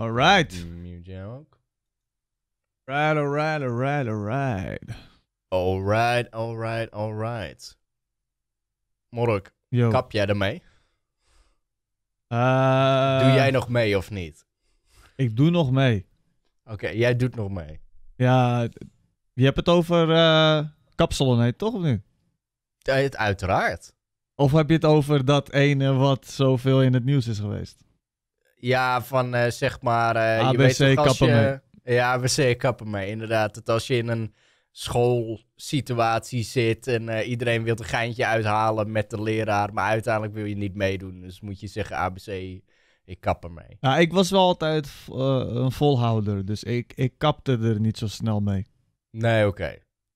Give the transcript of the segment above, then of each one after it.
Alright. Mute right, ook? Right, alright, alright, alright. Alright, alright, alright. Mork, Yo. kap jij ermee? Uh, doe jij nog mee of niet? Ik doe nog mee. Oké, jij doet nog mee. Ja, je hebt het over uh, eh, kapselen, toch of niet? Eh, het, uiteraard. Of heb je het over dat ene wat zoveel in het nieuws is geweest? Ja, van eh, zeg maar... Uh, eh, ABC je weet kappen je, mee. Ja, ABC kappen mee, inderdaad. Dat als je in een schoolsituatie zit en eh, iedereen wil een geintje uithalen met de leraar, maar uiteindelijk wil je niet meedoen. Dus moet je zeggen ABC, ik kap ermee. Nou, ik was wel altijd een volhouder, dus ik, ik kapte er niet zo snel mee. Nee, oké.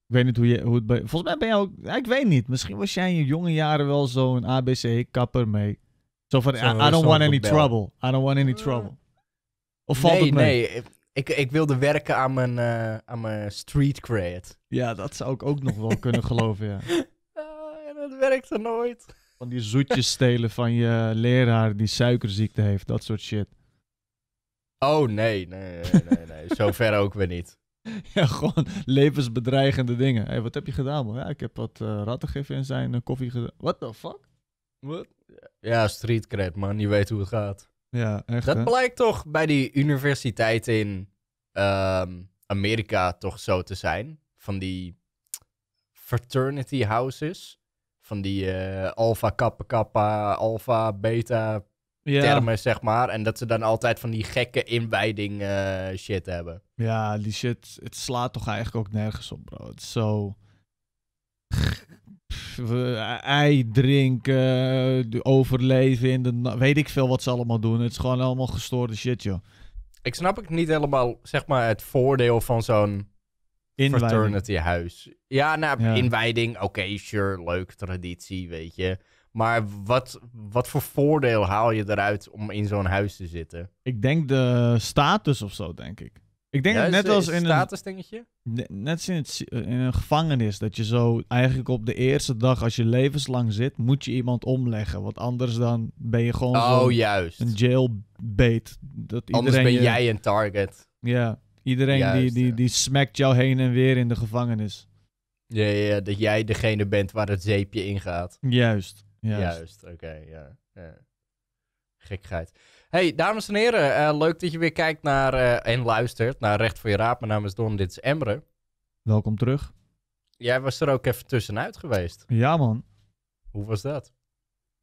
Ik weet niet hoe je hoe het bij. Volgens mij ben je ook. ik weet niet. Misschien was jij in je jonge jaren wel zo'n ABC-kapper mee. Zo van, I, don't want any trouble. I don't want any trouble. Of valt nee, het mee? Nee, ik, ik wilde werken aan mijn, uh, aan mijn street cred. Ja, dat zou ik ook nog wel kunnen geloven, ja. Ah, en dat werkte nooit. Van die zoetjes stelen van je leraar die suikerziekte heeft, dat soort shit. Oh, nee, nee, nee, nee. nee. Zover ook weer niet. Ja, gewoon levensbedreigende dingen. Hé, hey, wat heb je gedaan, man? Ja, ik heb wat uh, eh, rattengif in zijn koffie gedaan. What the fuck? What? ja, street cred, man. Je weet hoe het gaat. Ja, echt. Dat blijkt toch bij die universiteiten in ehm, Amerika toch zo te zijn. Van die fraternity houses. Van die uh, alpha, kappa, kappa, alpha, beta termen, zeg maar. En dat ze dan altijd van die gekke inwijding eh, shit hebben. Ja, die shit, het slaat toch eigenlijk ook nergens op, bro. Het is zo ei drinken, overleven in de weet ik veel wat ze allemaal doen. Het is gewoon allemaal gestoorde shit, joh. Ik snap het niet helemaal, zeg maar, het voordeel van zo'n fraternity huis. Ja, nou, inwijding, oké, sure, leuk, traditie, weet je. Maar wat, wat voor voordeel haal je eruit om in zo'n huis te zitten? Ik denk de status of zo, denk ik. Ik denk dat net als in status een dingetje? Net als in, het, eh, in, een gevangenis dat je zo eigenlijk op de eerste dag als je levenslang zit, moet je iemand omleggen, want anders dan ben je gewoon oh, juist. een jailbait. Dat anders ben jij een target. Ja, iedereen die, die, die smakt jou heen en weer in de gevangenis. Ja, ja, dat jij degene bent waar het zeepje in gaat. Juist. Juist, juist oké, ja. ja. Gekheid. Hey, dames en heren, eh, leuk dat je weer kijkt naar eh, en luistert naar Recht voor je Raad. Mijn naam is Don, dit is Emre. Welkom terug. Jij was er ook even tussenuit geweest. Ja, man. Hoe was dat?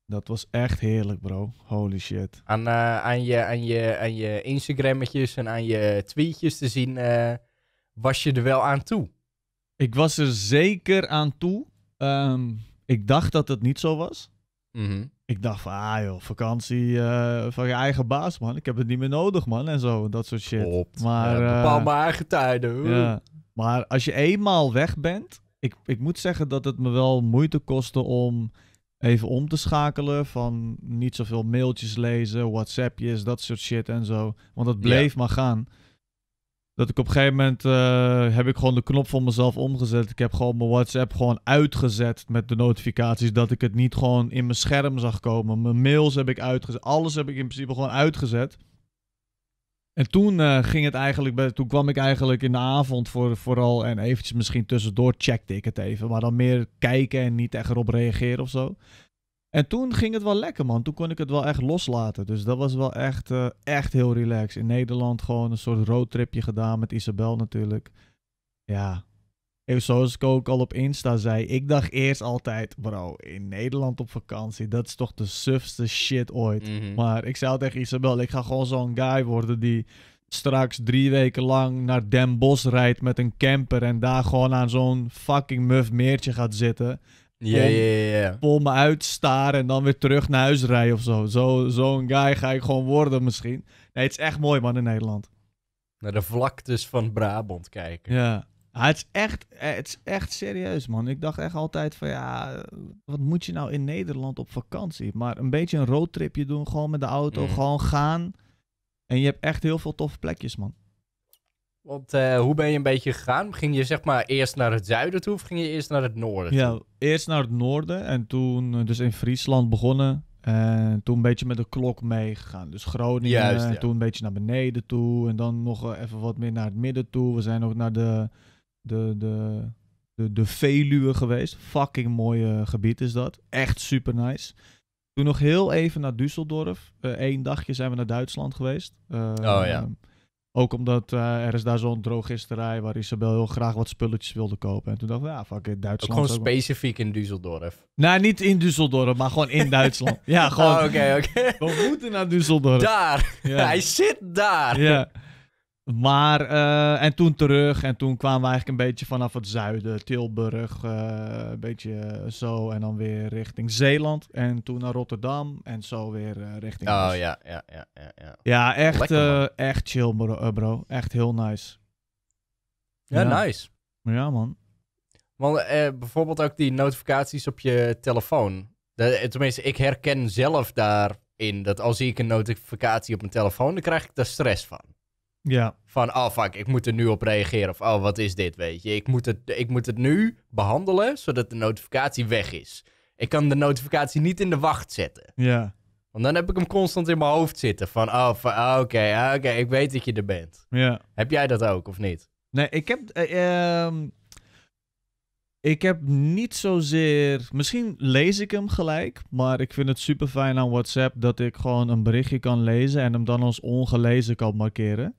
Dat was echt heerlijk, bro. Holy shit. Aan, eh, aan, je, aan, je, aan je Instagrammetjes en aan je tweetjes te zien, was je er wel aan toe? Ik was er zeker aan toe. Ehm, ik dacht dat het niet zo was. Mhm. Ik dacht van, ah joh, vakantie eh, van je eigen baas, man. Ik heb het niet meer nodig, man. En zo, dat soort shit. Maar, ja, bepaal eh, mijn eigen tijden. Ja. Maar als je eenmaal weg bent... Ik, ik moet zeggen dat het me wel moeite kostte om even om te schakelen. Van niet zoveel mailtjes lezen, WhatsAppjes, dat soort shit en zo. Want dat bleef maar gaan. Dat ik op een gegeven moment eh, heb ik gewoon de knop voor mezelf omgezet. Ik heb gewoon mijn WhatsApp gewoon uitgezet met de notificaties. Dat ik het niet gewoon in mijn scherm zag komen. Mijn mails heb ik uitgezet. Alles heb ik in principe gewoon uitgezet. En toen eh, ging het eigenlijk. Toen kwam ik eigenlijk in de avond voor, vooral. En eventjes misschien tussendoor checkte ik het even. Maar dan meer kijken en niet echt erop reageren of zo. En toen ging het wel lekker, man. Toen kon ik het wel echt loslaten. Dus dat was wel echt, eh, echt heel relaxed. In Nederland gewoon een soort roadtripje gedaan met Isabel natuurlijk. Ja. Even zoals ik ook al op Insta zei. Ik dacht eerst altijd, bro, in Nederland op vakantie. Dat is toch de sufste shit ooit. Mhm. Maar ik zei tegen Isabel, ik ga gewoon zo'n guy worden die straks drie weken lang naar Den Bosch rijdt met een camper en daar gewoon aan zo'n fucking muf meertje gaat zitten. Ja, ja, ja. Pol me uitstaren en dan weer terug naar huis rijden of zo. Zo'n guy ga ik gewoon worden misschien. Nee, het is echt mooi man in Nederland. Naar de vlaktes van Brabant kijken. Ja. Ah, het, is echt, eh, het is echt serieus, man. Ik dacht echt altijd van ja, wat moet je nou in Nederland op vakantie? Maar een beetje een roadtripje doen, gewoon met de auto, mm. gewoon gaan. En je hebt echt heel veel toffe plekjes, man. Want eh, hoe ben je een beetje gegaan? Ging je zeg maar eerst naar het zuiden toe of ging je eerst naar het noorden? Toe? Ja, eerst naar het noorden en toen eh, dus in Friesland begonnen. En toen een beetje met de klok meegegaan. Dus Groningen, en toen een beetje naar beneden toe. En dan nog even wat meer naar het midden toe. We zijn ook naar de, de, de, de, de Veluwe geweest. Fucking mooi gebied is dat. Echt super nice. Toen nog heel even naar Düsseldorf. Eén eh, dagje zijn we naar Duitsland geweest. oh ja. Ehm, ook omdat eh, er is daar zo'n drogisterij waar Isabel heel graag wat spulletjes wilde kopen. En toen dacht ik, ja, fuck it, Duitsland. Ook gewoon specifiek in Düsseldorf? Nou, niet in Düsseldorf, maar gewoon in Duitsland. ja, gewoon. Ah, oké, oké. We moeten naar Düsseldorf. Daar! Hij zit daar! Ja. Maar, eh, en toen terug. En toen kwamen we eigenlijk een beetje vanaf het zuiden. Tilburg, eh, een beetje eh, zo. En dan weer richting Zeeland. En toen naar Rotterdam. En zo weer uh, richting... Oh, ja, ja, ja, ja. Ja, ja echt, echt chill, bro, Echt heel nice. Ja, nice. Ja, man. Want bijvoorbeeld ook die notificaties op je telefoon. tenminste, ik herken zelf daarin dat als ik een notificatie op mijn telefoon, dan krijg ik daar stress van. Ja. Van, oh fuck, ik moet er nu op reageren. Of, oh, wat is dit, weet je. Ik moet het, ik moet het nu behandelen, zodat de notificatie weg is. Ik kan de notificatie niet in de wacht zetten. Ja. Want dan heb ik hem constant in mijn hoofd zitten. Van, oh, oh oké, oh, oké, ik weet dat je er bent. Ja. Heb jij dat ook, of niet? Nee, ik heb... Eh, ehm, ik heb niet zozeer... Misschien lees ik hem gelijk. Maar ik vind het super fijn aan WhatsApp dat ik gewoon een berichtje kan lezen... en hem dan als ongelezen kan markeren.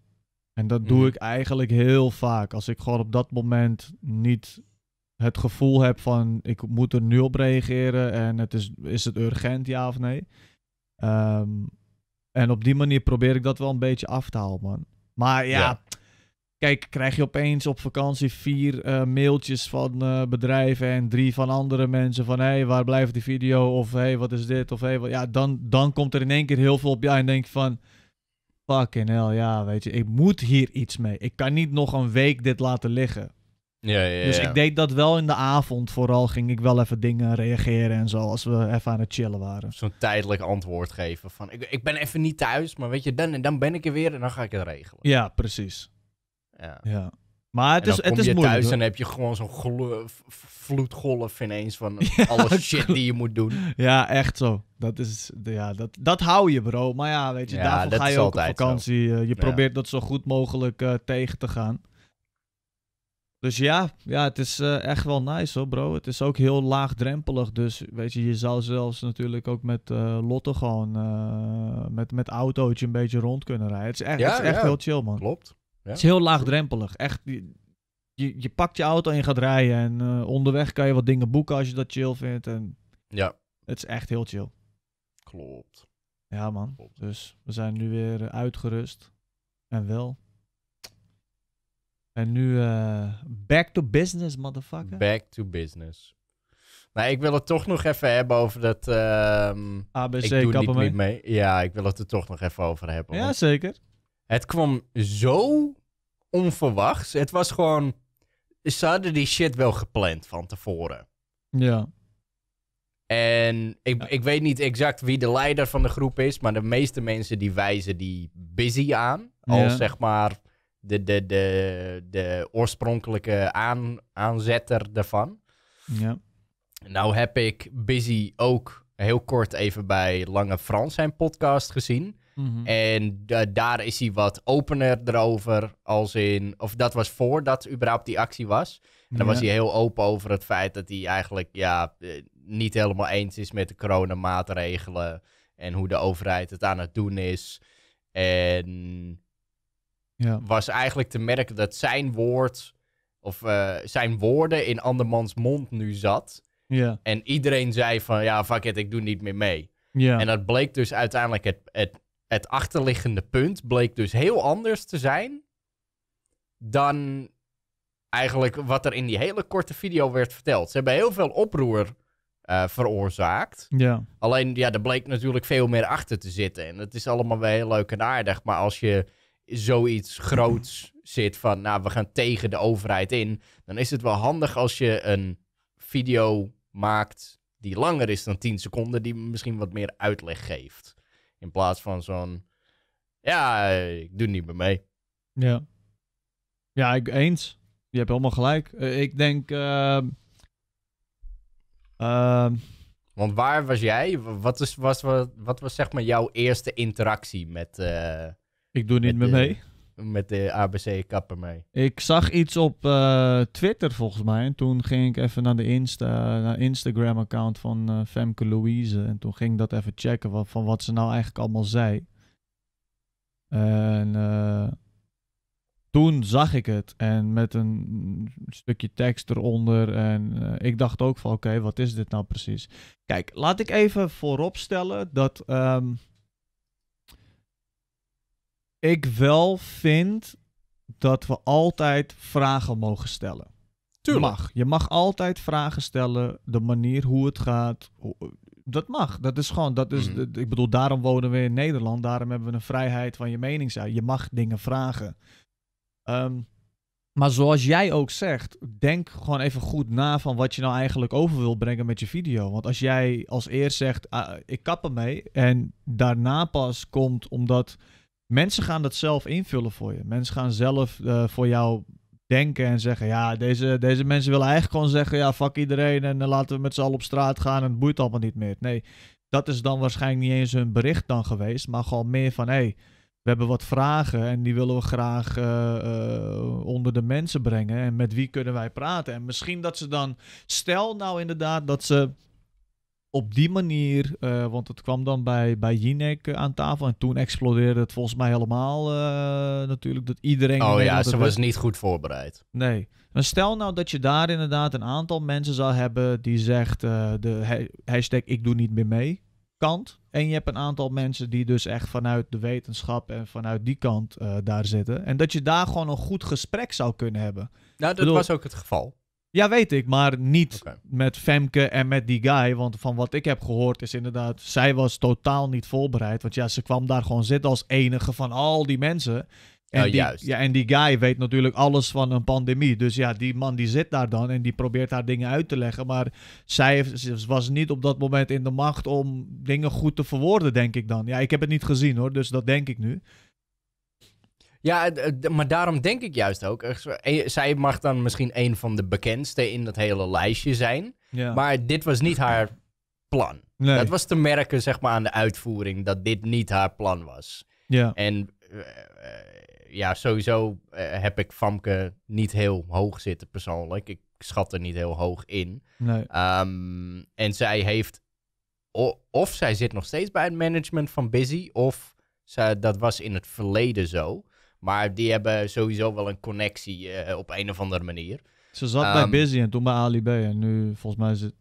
En dat doe mhm. ik eigenlijk heel vaak. Als ik gewoon op dat moment niet het gevoel heb van ik moet er nu op reageren en het is, is het urgent ja of nee. Ehm, en op die manier probeer ik dat wel een beetje af te halen, man. Maar ja, kijk, krijg je opeens op vakantie vier eh, mailtjes van eh, bedrijven en drie van andere mensen van hé, hey, waar blijft die video? Of hé, hey, wat is dit? Of hé, hey, ja, dan, dan komt er in één keer heel veel op jou en denk van fucking hell, ja, weet je, ik moet hier iets mee. Ik kan niet nog een week dit laten liggen. Ja, ja, ja. Dus ik deed dat wel in de avond. Vooral ging ik wel even dingen reageren en zo. Als we even aan het chillen waren. Zo'n tijdelijk antwoord geven. Van ik, ik ben even niet thuis. Maar weet je, dan, dan ben ik er weer en dan ga ik het regelen. Ja, precies. Ja. ja. Maar het en dan is, het is je moeilijk. thuis en heb je gewoon zo'n vloedgolf ineens van ja, alle shit die je moet doen. Ja, echt zo. Dat, is, ja, dat, dat hou je, bro. Maar ja, weet je, daarvoor ga je ook op vakantie. Eh, je probeert dat zo goed mogelijk eh, tegen te gaan. Dus ja, ja het is eh, echt wel nice hoor, bro. Het is ook heel laagdrempelig. Dus weet je, je zou zelfs natuurlijk ook met Lotte gewoon met, met autootje een beetje rond kunnen rijden. Het is echt, het is echt heel chill, man. Klopt. Het is heel laagdrempelig. Echt, je, je, pakt je auto en je gaat rijden. En eh, onderweg kan je wat dingen boeken als je dat chill vindt. En ja. Het is echt heel chill. Klopt. Ja, man. Dus we zijn nu weer eh, uitgerust. En wel. En nu eh, back to business, motherfucker. Back to business. Maar nou, ik wil het toch nog even hebben over dat... Ehm, ABC, ik doe niet, mee. mee. Ja, ik wil het er toch nog even over hebben. Ja, zeker. Het kwam zo onverwachts. Het was gewoon. Ze hadden die shit wel gepland van tevoren. Ja. En ik, ik weet niet exact wie de leider van de groep is, maar de meeste mensen die wijzen die busy aan. Als zeg maar de, de, de, de oorspronkelijke aan, aanzetter daarvan. Ja. Nou heb ik busy ook heel kort even bij Lange Frans zijn podcast gezien. Mhm. En daar is hij wat opener erover. Als in, of dat was voordat überhaupt die actie was. En dan was hij heel open over het feit dat hij eigenlijk ja, eh, niet helemaal eens is met de coronamaatregelen. En hoe de overheid het aan het doen is. En ja. was eigenlijk te merken dat zijn woord. Of eh, zijn woorden in andermans mond nu zat. Ja. En iedereen zei van ja, fuck it, ik doe niet meer mee. Ja. En dat bleek dus uiteindelijk het, het het achterliggende punt bleek dus heel anders te zijn dan eigenlijk wat er in die hele korte video werd verteld. Ze hebben heel veel oproer eh, veroorzaakt. Ja. Alleen, ja, er bleek natuurlijk veel meer achter te zitten. En het is allemaal wel heel leuk en aardig. Maar als je zoiets groots zit van, nou, we gaan tegen de overheid in, dan is het wel handig als je een video maakt die langer is dan 10 seconden, die misschien wat meer uitleg geeft. In plaats van zo'n, ja, ik doe niet meer mee. Ja. Ja, ik, eens. Je hebt helemaal gelijk. Eh, ik denk... Ehm, ehm, Want waar was jij? Wat, is, was, wat, was zeg maar jouw eerste interactie met... Eh, ik doe niet meer mee met de ABC kapper mee. Ik zag iets op eh, Twitter volgens mij. En toen ging ik even naar de Insta, naar Instagram account van eh, Femke Louise. En toen ging ik dat even checken wat, van wat ze nou eigenlijk allemaal zei. En eh, toen zag ik het. En met een stukje tekst eronder. En ik dacht ook van oké, wat is dit nou precies? Kijk, laat ik even vooropstellen dat... Ehm, ik wel vind dat we altijd vragen mogen stellen. Tuurlijk. Mag. Je mag altijd vragen stellen, de manier hoe het gaat. Dat mag. Dat is gewoon, dat is, mhm. ik bedoel, daarom wonen we in Nederland. Daarom hebben we een vrijheid van je mening. Je mag dingen vragen. Ehm, maar zoals jij ook zegt, denk gewoon even goed na van wat je nou eigenlijk over wil brengen met je video. Want als jij als eerst zegt, ah, ik kap ermee en daarna pas komt omdat mensen gaan dat zelf invullen voor je. Mensen gaan zelf eh, voor jou denken en zeggen: ja, deze, deze mensen willen eigenlijk gewoon zeggen: ja, fuck iedereen en uh, laten we met z'n allen op straat gaan en het boeit allemaal niet meer. Nee, dat is dan waarschijnlijk niet eens hun bericht dan geweest, maar gewoon meer van: hé, hey, we hebben wat vragen en die willen we graag eh, onder de mensen brengen. En met wie kunnen wij praten? En misschien dat ze dan, stel nou inderdaad dat ze op die manier, eh, want het kwam dan bij, bij Jinek eh, aan tafel en toen explodeerde het volgens mij helemaal eh, natuurlijk dat iedereen... Oh ja, ze was niet goed voorbereid. Nee. Maar stel nou dat je daar inderdaad een aantal mensen zou hebben die zegt de hashtag ik doe niet meer mee kant. En je hebt een aantal mensen die dus echt vanuit de wetenschap en vanuit die kant daar zitten. En dat je daar gewoon een goed gesprek zou kunnen hebben. Nou, dat was ook het geval. Ja, weet ik, maar niet met Femke en met die guy. Want van wat ik heb gehoord is inderdaad, zij was totaal niet voorbereid. Want ja, ze kwam daar gewoon zitten als enige van al die mensen. En, die, Ja, en die guy weet natuurlijk alles van een pandemie. Dus ja, die man die zit daar dan en die probeert haar dingen uit te leggen. Maar zij was niet op dat moment in de macht om dingen goed te verwoorden, denk ik dan. Ja, ik heb het niet gezien hoor, dus dat denk ik nu. Ja, eh, maar daarom denk ik juist ook. E-, zij mag dan misschien een van de bekendste in dat hele lijstje zijn. Maar dit was niet haar plan. Dat was te merken, zeg maar, aan de uitvoering dat dit niet haar plan was. Ja. En eh, eh, ja, sowieso heb ik Famke niet heel hoog zitten persoonlijk. Ik schat er niet heel hoog in. Nee. Ehm, en zij heeft. Of zij zit nog steeds bij het management van Busy. Of zij, dat was in het verleden zo. Maar die hebben sowieso wel een connectie eh, op een of andere manier. Ze zat bij ehm, Busy en toen bij Ali En nu, volgens mij, zit.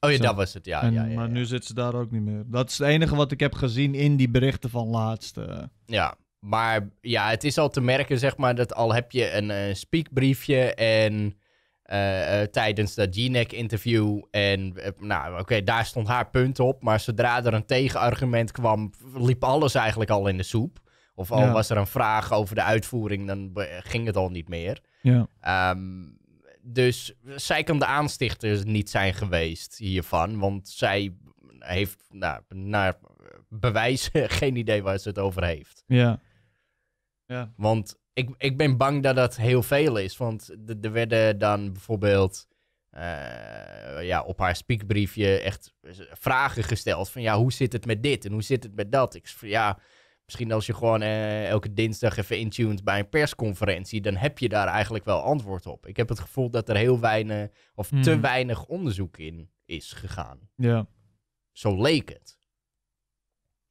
Oh ja, dat was het, ja. ja, ja maar nu zit ze daar ook niet meer. Dat is het enige wat ik heb gezien in die berichten van laatste. Eh. Ja, maar ja, het is al te merken, zeg maar, dat al heb je een eh, speakbriefje en. tijdens dat G-Neck-interview. En nou, oké, daar stond haar punt op. Maar zodra er een tegenargument kwam, liep alles eigenlijk al in de soep. Of al was er een vraag over de uitvoering, dan ging het al niet meer. Ja. Ehm, dus zij kan de aanstichters niet zijn geweest hiervan. Want zij heeft nou, naar bewijs geen idee waar ze het over heeft. Ja. ja. Want ik, ik ben bang dat dat heel veel is. Want er werden dan bijvoorbeeld eh, ja, op haar speakbriefje echt vragen gesteld. Van ja, hoe zit het met dit en hoe zit het met dat? Ik ja Misschien als je gewoon eh, elke dinsdag even intuned bij een persconferentie, dan heb je daar eigenlijk wel antwoord op. Ik heb het gevoel dat er heel weinig of te hmm. weinig onderzoek in is gegaan. Ja. Zo leek het.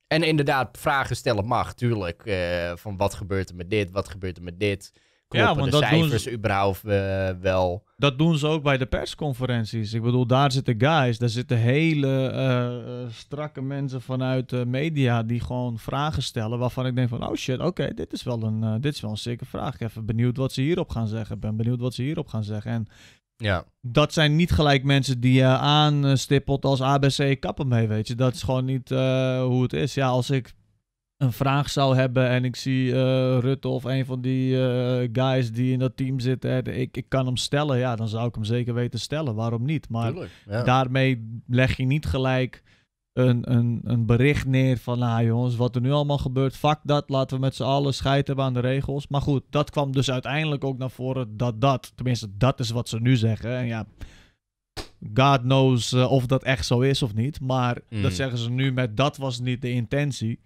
En inderdaad, vragen stellen mag, tuurlijk. Eh, van wat gebeurt er met dit, wat gebeurt er met dit ja, want dat doen ze, überhaupt eh, wel. Dat doen ze ook bij de persconferenties. Ik bedoel, daar zitten guys, daar zitten hele eh, eh, strakke mensen vanuit de media die gewoon vragen stellen waarvan ik denk van, oh shit, oké, dit is wel een, dit is wel een zeker vraag. Ik ben even benieuwd wat ze hierop gaan zeggen. ben benieuwd wat ze hierop gaan zeggen. En ja. Dat zijn niet gelijk mensen die je aanstippelt als ABC kappen mee, weet je. Dat is gewoon niet hoe het is. Ja, als ik een vraag zou hebben en ik zie eh, Rutte of een van die eh, guys die in dat team zitten, hè, ik, ik kan hem stellen, ja, dan zou ik hem zeker weten stellen. Waarom niet? Maar daarmee leg je niet gelijk een, een, een bericht neer van, nou jongens, wat er nu allemaal gebeurt, fuck dat, laten we met z'n allen scheid hebben aan de regels. Maar goed, dat kwam dus uiteindelijk ook naar voren dat dat, tenminste, dat is wat ze nu zeggen. En ja, God knows eh, of dat echt zo is of niet, maar dat hmm. zeggen ze nu met dat was niet de intentie.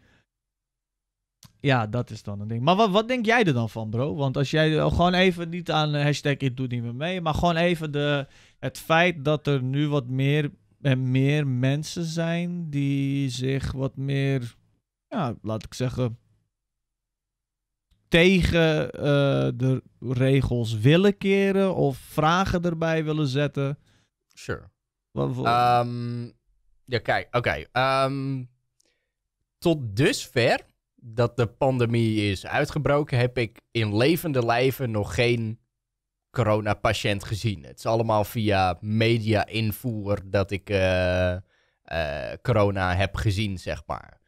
Ja, dat is dan een ding. Maar wat, wat denk jij er dan van, bro? Want als jij gewoon even niet aan eh, hashtag ik doe niet meer mee, maar gewoon even de, het feit dat er nu wat meer en eh, meer mensen zijn die zich wat meer, ja, laat ik zeggen, tegen eh, de regels willen keren of vragen erbij willen zetten. Sure. Wat voor... Ehm, ja, kijk, oké. Ehm, tot dusver dat de pandemie is uitgebroken, heb ik in levende lijven nog geen corona-patiënt gezien. Het is allemaal via media-invoer dat ik eh, eh, corona heb gezien, zeg maar.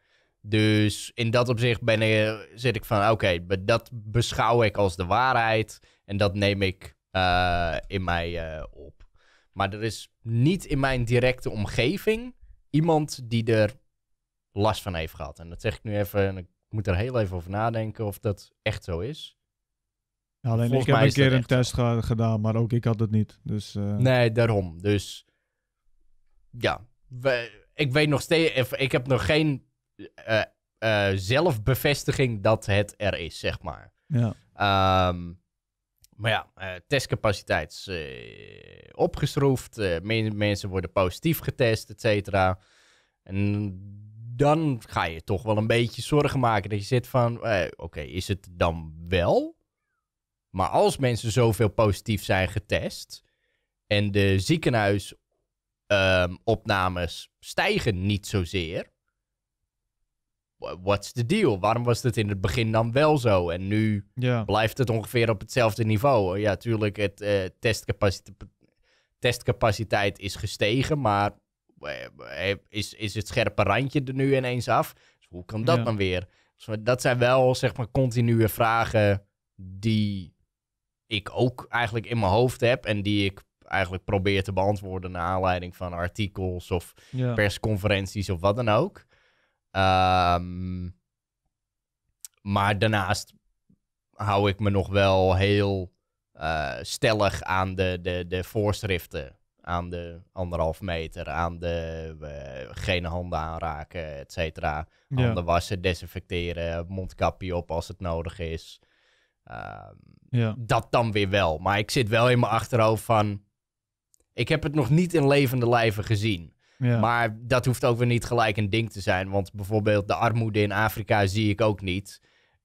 Dus in dat opzicht ben ik, zit ik van, oké, okay, dat beschouw ik als de waarheid en dat neem ik eh, in mij op. Maar er is niet in mijn directe omgeving iemand die er last van heeft gehad. En dat zeg ik nu even, moet er heel even over nadenken of dat echt zo is. alleen Volgens ik heb een keer een test gedaan, maar ook ik had het niet. Dus, eh. Nee, daarom. Dus ja, we, ik weet nog steeds, ik heb nog geen uh, uh, zelfbevestiging dat het er is, zeg maar. Ja. Ehm, maar ja, testcapaciteit is opgeschroefd, mensen worden positief getest, et cetera. En dan ga je toch wel een beetje zorgen maken. Dat je zit van, eh, oké, is het dan wel? Maar als mensen zoveel positief zijn getest en de ziekenhuisopnames ehm, stijgen niet zozeer, what's the deal? Waarom was het in het begin dan wel zo? En nu blijft het ongeveer op hetzelfde niveau. Ja, tuurlijk, het, eh, testcapaciteit, testcapaciteit is gestegen, maar eh, eh, is, is het scherpe randje er nu ineens af? Dus hoe kan dat dan weer? Dus dat zijn wel, zeg maar, continue vragen die ik ook eigenlijk in mijn hoofd heb en die ik eigenlijk probeer te beantwoorden naar aanleiding van artikels of persconferenties of wat dan ook. Ehm, maar daarnaast hou ik me nog wel heel eh, stellig aan de, de, de voorschriften aan de anderhalf meter, aan de eh, geen handen aanraken, et cetera. Handen wassen, desinfecteren, mondkapje op als het nodig is. Ehm, ja. Dat dan weer wel. Maar ik zit wel in mijn achterhoofd van... Ik heb het nog niet in levende lijven gezien. Ja. Maar dat hoeft ook weer niet gelijk een ding te zijn. Want bijvoorbeeld de armoede in Afrika zie ik ook niet.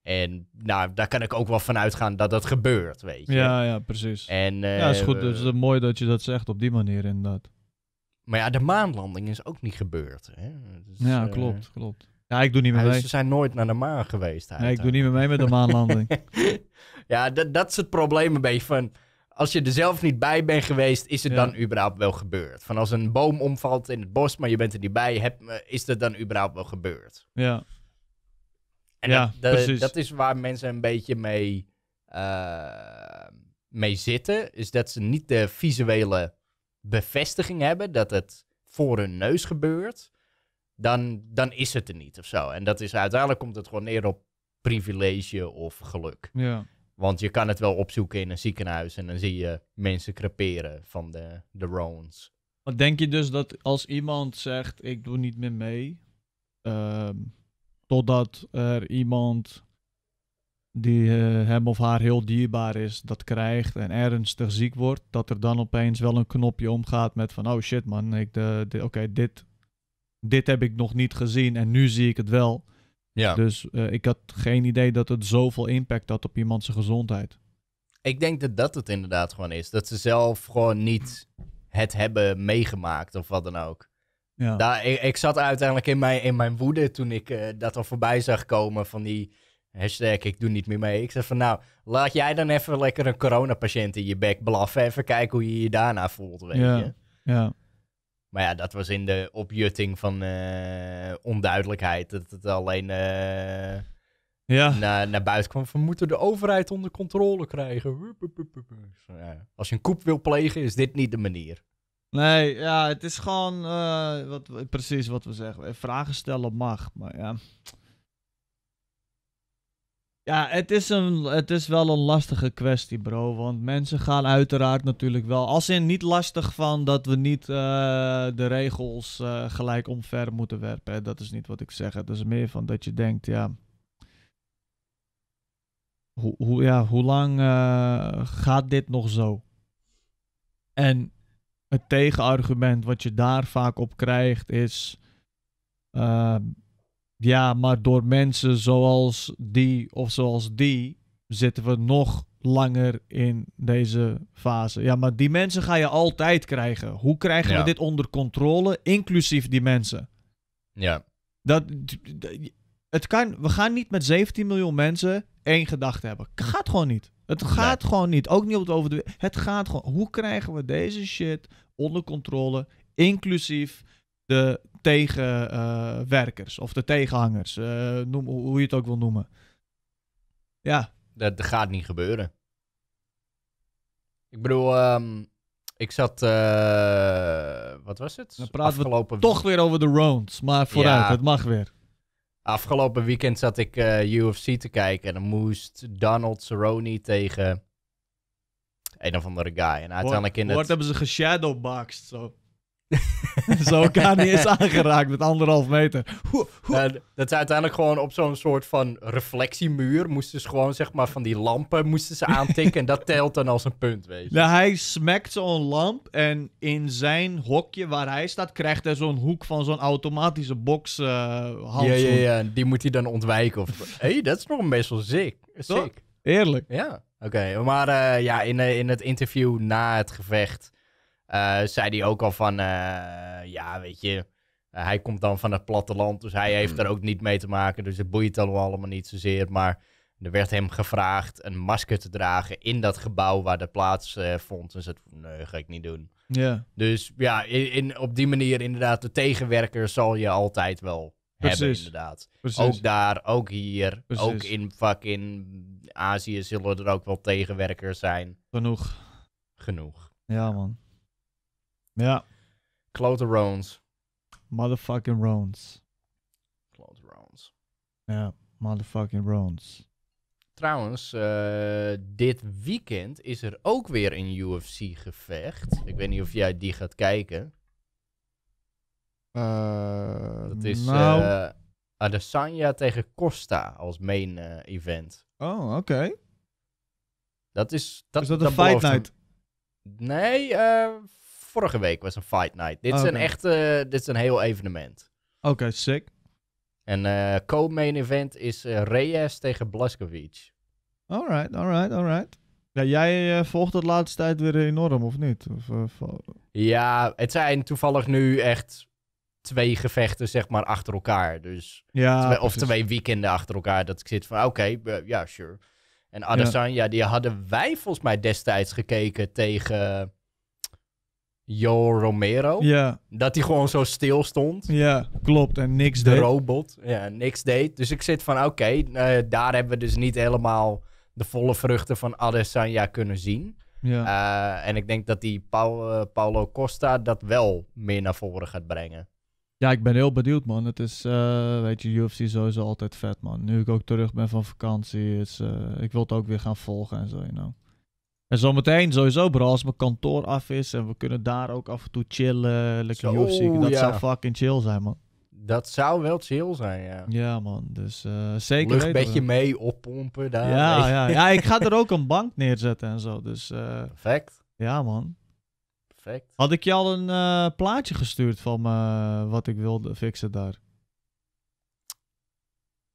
En nou, daar kan ik ook wel van uitgaan dat dat gebeurt, weet je. Ja, ja, precies. En, uh, ja, eh, is goed. Dus het eh, is mooi dat je dat zegt op die manier inderdaad. Maar ja, de maanlanding is ook niet gebeurd. Hè? Dus, ja, eh, klopt, klopt. Ja, ik doe niet meer mee. Ze zijn nooit naar de maan geweest. Nee, ik doe niet meer mee met de maanlanding. ja, dat, dat is het probleem een beetje van... Als je er zelf niet bij bent geweest, is het dan überhaupt wel gebeurd? Van als een boom omvalt in het bos, maar je bent er niet bij, is dat dan überhaupt wel gebeurd? Ja. En ja, dat, is waar mensen een beetje mee, eh, mee zitten. Is dat ze niet de visuele bevestiging hebben dat het voor hun neus gebeurt. Dan, dan is het er niet of zo. En dat is uiteindelijk komt het gewoon neer op privilege of geluk. Ja. Want je kan het wel opzoeken in een ziekenhuis en dan zie je mensen creperen van de, de Rones. denk je dus dat als iemand zegt: Ik doe niet meer mee, ehm, Totdat er iemand die eh, hem of haar heel dierbaar is, dat krijgt en ernstig ziek wordt, dat er dan opeens wel een knopje omgaat met van oh shit man, ik de, oké, dit, dit heb ik nog niet gezien en nu zie ik het wel. Ja. Dus eh, ik had geen idee dat het zoveel impact had op iemands gezondheid. Ik denk dat dat het inderdaad gewoon is. Dat ze zelf gewoon niet het hebben meegemaakt of wat dan ook. Ja. ik, zat uiteindelijk in mijn, in mijn woede toen ik eh, dat al voorbij zag komen van die hashtag ik doe niet meer mee. Ik zei van nou, laat jij dan even lekker een coronapatiënt in je bek blaffen. Even kijken hoe je je daarna voelt, weet je. Ja. Maar ja, dat was in de opjutting van eh, onduidelijkheid. Dat het alleen... Eh, ja. naar, naar buiten kwam van moeten de overheid onder controle krijgen. Als je een koep wil plegen, is dit niet de manier. Nee, ja, het is gewoon eh, wat, precies wat we zeggen. Eh, vragen stellen mag, maar ja. Ja, het is, een, het is wel een lastige kwestie, bro. Want mensen gaan uiteraard natuurlijk wel. Als in niet lastig van dat we niet eh, de regels gelijk omver moeten werpen. Dat is niet wat ik zeg. Het is meer van dat je denkt, ja. Hoe, hoe, ja, hoe lang gaat dit nog zo? En het tegenargument wat je daar vaak op krijgt is. Ehm, ja, maar door mensen zoals die of zoals die zitten we nog langer in deze fase. Ja, maar die mensen ga je altijd krijgen. Hoe krijgen we dit onder controle, inclusief die mensen? Ja. Dat, het kan, we gaan niet met 17 miljoen mensen één gedachte hebben. Gaat gewoon niet. Het gaat gewoon niet. Ook niet op het over de. Het gaat gewoon. Hoe krijgen we deze shit onder controle? Inclusief de tegenwerkers eh, of de tegenhangers. Eh, noem, hoe je het ook wil noemen. Ja. Dat, dat gaat niet gebeuren. Ik bedoel, ehm, ik zat. Eh, wat was het? We praten toch weer over de rounds. Maar vooruit, het mag weer. Afgelopen weekend zat ik eh, UFC te kijken en dan moest Donald Cerrone tegen een of andere guy. En uiteindelijk in het... Wat hebben ze geshadowboxed, zo. Zo elkaar niet eens aangeraakt met anderhalf meter. dat ze uiteindelijk gewoon op zo'n soort van reflectiemuur moesten ze gewoon zeg maar van die lampen moesten ze aantikken en dat telt dan als een punt, weet je. Nou, hij smekt zo'n lamp en in zijn hokje waar hij staat krijgt hij zo'n hoek van zo'n automatische box uh, Ja, ja, ja, die moet hij dan ontwijken. Of... Hé, hey, dat is nog best wel sick. Sick. Eerlijk. Ja, oké. Maar eh, ja, in, eh, in het interview na het gevecht... Eh, zei hij ook al van, eh, ja, weet je, eh, hij komt dan van het platteland, dus hij heeft mhm. er ook niet mee te maken. Dus het boeit allemaal, allemaal niet zozeer. Maar er werd hem gevraagd een masker te dragen in dat gebouw waar de plaats vond. Dus en zei, nee, ga ik niet doen. Ja. Dus ja, in, op die manier inderdaad, de tegenwerker zal je altijd wel hebben, inderdaad. Ook daar, ook hier, ook in fucking Azië zullen er ook wel tegenwerkers zijn. Genoeg. Genoeg. Ja, man. Ja. Klote Rones. Motherfucking Rones. Klote Rones. Ja, motherfucking Rones. Trouwens, eh, dit weekend is er ook weer een UFC-gevecht. Ik weet niet of jij die gaat kijken. Eh, dat is nou... Eh, Adesanya tegen Costa als main event. Oh, oké. Dat is... Dat, is dat, een fight night? Een... Nee, vorige week was een fight night. Dit, is, een echte, dit is een heel evenement. Oké, sick. En eh, co-main event is eh, Reyes tegen Blaskovic. Alright, alright, alright. Ja, jij eh, volgt dat laatste tijd weer enorm, of niet? Of, ja, het zijn toevallig nu echt twee gevechten, zeg maar, achter elkaar. Dus, of twee weekenden achter elkaar. Dat ik zit van, oké, ja, sure. En Adesanya, ja. die hadden wij volgens mij destijds gekeken tegen... Jo Romero. Ja. Dat hij gewoon zo stil stond. Ja, klopt. En niks de deed. De robot. Ja, niks deed. Dus ik zit van, oké, eh, daar hebben we dus niet helemaal de volle vruchten van Adesanya kunnen zien. Ja. Eh, en ik denk dat die Paul, eh, Paulo Costa dat wel meer naar voren gaat brengen. Ja, ik ben heel benieuwd, man. Het is, weet je, UFC sowieso altijd vet, man. Nu ik ook terug ben van vakantie, is, ik wil het ook weer gaan volgen en zo, you en zometeen sowieso, bro, als mijn kantoor af is en we kunnen daar ook af en toe chillen, lekker Zo, dat zou fucking chill zijn, man. Dat zou wel chill zijn, ja. Ja, man. Dus eh, zeker. een beetje mee oppompen daar. Ja, ja, ja. ik ga er ook een bank neerzetten en zo. Dus, eh, Perfect. Ja, man. Perfect. Had ik je al een eh, plaatje gestuurd van wat ik wilde fixen daar?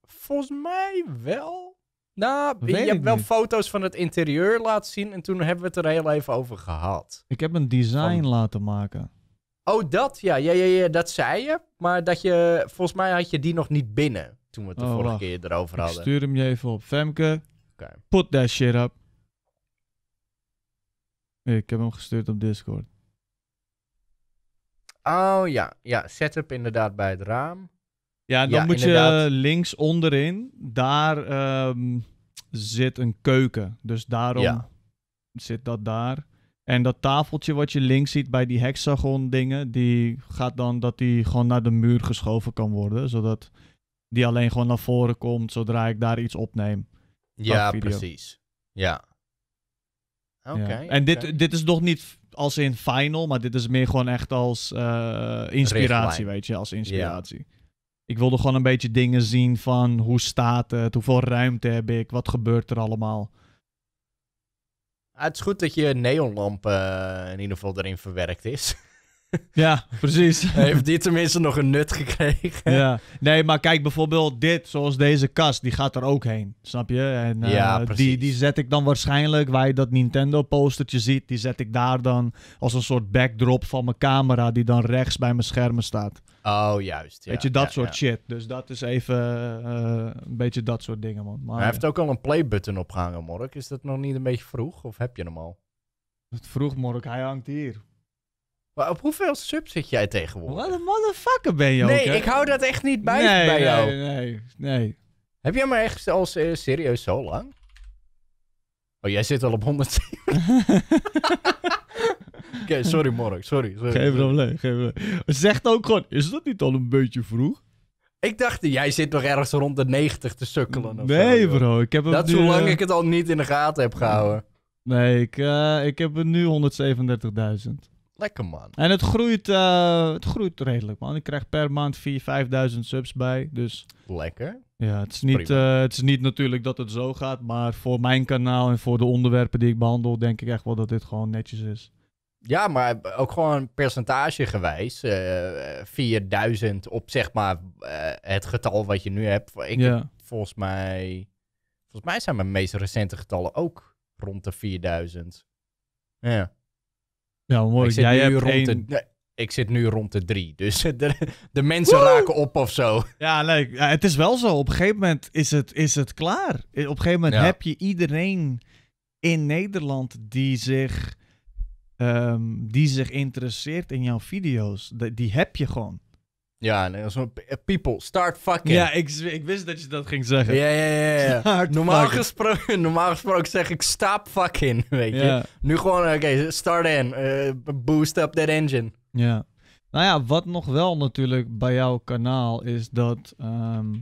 Volgens mij wel. Nou, je hebt wel foto's van het interieur laten zien en toen hebben we het er heel even over gehad. Ik heb een design laten maken. Oh, dat? Ja, ja, ja, ja, dat zei je. Maar dat je, volgens mij had je die nog niet binnen toen we het de oh, vorige keer erover hadden. stuur hem je even op. Femke, okay. put that shit up. Ik heb hem gestuurd op Discord. Oh ja, ja, setup inderdaad bij het raam. Ja, dan moet je links onderin, daar ehm, zit een keuken. Dus daarom zit dat daar. En dat tafeltje wat je links ziet bij die hexagon dingen, die gaat dan dat die gewoon naar de muur geschoven kan worden. Zodat die alleen gewoon naar voren komt zodra ik daar iets opneem. Ja, precies. Ja. Oké. En dit, dit is nog niet als in final, maar dit is meer gewoon echt als eh, inspiratie, weet je, als inspiratie. Ik wilde gewoon een beetje dingen zien van hoe staat het, hoeveel ruimte heb ik, wat gebeurt er allemaal. Ah, het is goed dat je neonlampen eh, in ieder geval erin verwerkt is. Ja, precies. Heeft die tenminste nog een nut gekregen? Ja. Nee, maar kijk, bijvoorbeeld dit, zoals deze kast, die gaat er ook heen. Snap je? En ja, eh, die, die zet ik dan waarschijnlijk, waar je dat Nintendo postertje ziet, die zet ik daar dan als een soort backdrop van mijn camera, die dan rechts bij mijn schermen staat. Oh, juist. Ja, Weet je, dat soort shit. Dus dat is even eh, een beetje dat soort dingen, man. Maar, hij heeft ook al een playbutton opgehangen, Mork. Is dat nog niet een beetje vroeg? Of heb je hem al? Het vroeg, Mork. Hij hangt hier. Maar op hoeveel sub zit jij tegenwoordig? Wat een motherfucker ben je nee, ook, Nee, ik hou dat echt niet bij, bij nee, jou. Nee, nee, Heb jij maar echt al eh, serieus zo lang? Oh, jij zit al op 100. Oké, sorry Mork, sorry. sorry. Geen probleem, geen Zegt ook gewoon, is dat niet al een beetje vroeg? Ik dacht, jij zit nog ergens rond de 90 te sukkelen. nee bro, ik heb Dat zolang lang eh, ik het al niet in de gaten heb gehouden. Nee, ik, uh, ik heb er nu 137.000. Lekker man. En het groeit, eh, het groeit redelijk man. Ik krijg per maand 4.000, 5.000 subs bij. Dus... Lekker. Ja, het is, niet, eh, het is niet natuurlijk dat het zo gaat. Maar voor mijn kanaal en voor de onderwerpen die ik behandel, denk ik echt wel dat dit gewoon netjes is. Ja, maar ook gewoon percentagegewijs. Uh, eh, 4000 op zeg maar het getal wat je nu hebt. Ik volgens mij. Volgens mij zijn mijn meest recente getallen ook rond de 4000. Ja. Ja, nou, mooi. Ik zit, Jij nu hebt rond de, ik zit nu rond de drie. Dus de, mensen raken op of zo. Ja, leuk. het is wel zo. Op een gegeven moment is het, is het klaar. Op een gegeven moment heb je iedereen in Nederland die zich, ehm, die zich interesseert in jouw video's. die heb je gewoon. Ja, nee, zo people, start fucking. Ja, ik, wist dat je dat ging zeggen. Ja, ja, ja. ja. Normaal, gesproken, normaal gesproken zeg ik stop fucking, weet je. Nu gewoon, oké, start in. Eh, boost up that engine. Ja. Nou ja, wat nog wel natuurlijk bij jouw kanaal is dat... Um,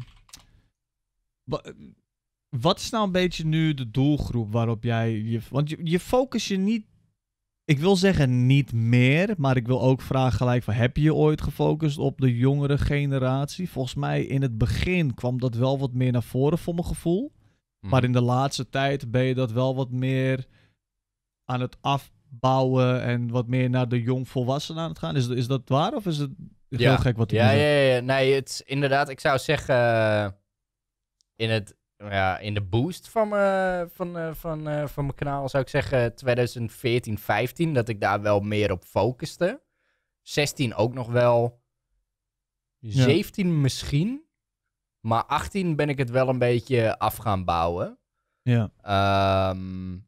wat is nou een beetje nu de doelgroep waarop jij je... Want je, je focus je niet ik wil zeggen niet meer, maar ik wil ook vragen gelijk van heb je ooit gefocust op de jongere generatie? Volgens mij in het begin kwam dat wel wat meer naar voren voor mijn gevoel. Mhm. Maar in de laatste tijd ben je dat wel wat meer aan het afbouwen en wat meer naar de jongvolwassenen aan het gaan. Is, is dat waar of is het heel gek wat ja, ja, ja, ja, nee, het inderdaad, ik zou zeggen in het nou ja, in de boost van, mijn, van, eh, van, van, eh, van mijn kanaal zou ik zeggen 2014, 15, dat ik daar wel meer op focuste. 16 ook nog wel. 17 misschien. Maar 18 ben ik het wel een beetje af gaan bouwen. Ja. Ehm,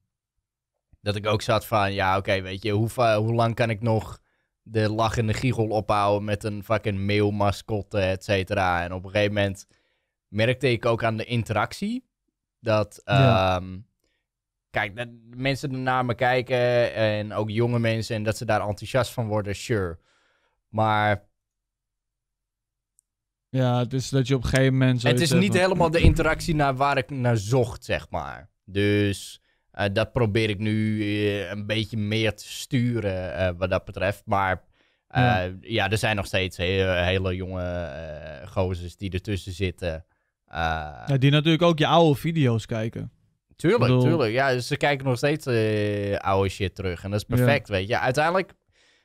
dat ik ook zat van, ja oké, weet je, hoe, hoe lang kan ik nog de lachende giegel ophouden met een fucking mailmascotte, et cetera. En op een gegeven moment merkte ik ook aan de interactie. Dat, ja. Ehm, kijk, mensen naar me kijken en ook jonge mensen en dat ze daar enthousiast van worden, sure. Maar. Ja, dus dat je op een gegeven moment. Het is niet helemaal de interactie naar waar ik naar zocht, zeg maar. Dus eh, dat probeer ik nu eh, een beetje meer te sturen eh, wat dat betreft. Maar ja. ja. er zijn nog steeds hele, hele jonge gozers die ertussen zitten. Eh, ja, die natuurlijk ook je oude video's kijken. Tuurlijk, tuurlijk. Ja, dus ze kijken nog steeds eh, oude shit terug. En dat is perfect, weet je. Uiteindelijk,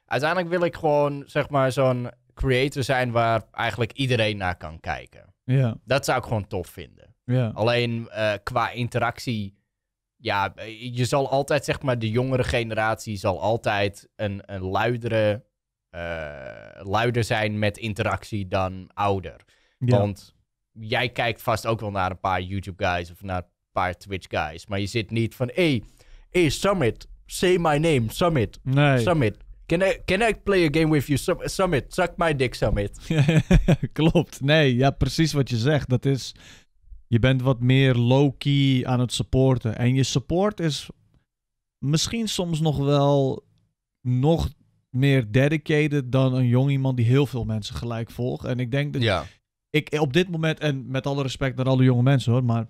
uiteindelijk wil ik gewoon, zeg maar, zo'n creator zijn waar eigenlijk iedereen naar kan kijken. Ja. Dat zou ik gewoon tof vinden. Ja. Alleen eh, qua interactie, ja, je zal altijd, zeg maar, de jongere generatie zal altijd een, een luidere, luider zijn met interactie dan ouder. Want jij kijkt vast ook wel naar een paar YouTube guys of naar een paar Twitch guys. Maar je zit niet van, hey, hey Summit, say my name, Summit, nee. Summit. Can I, can I play a game with you, Summit, suck my dick, Summit. Klopt, nee, ja, precies wat je zegt. Dat is, je bent wat meer low-key aan het supporten. En je support is misschien soms nog wel nog meer dedicated dan een jong iemand die heel veel mensen gelijk volgt. En ik denk dat ja ik op dit moment, en met alle respect naar alle jonge mensen hoor, maar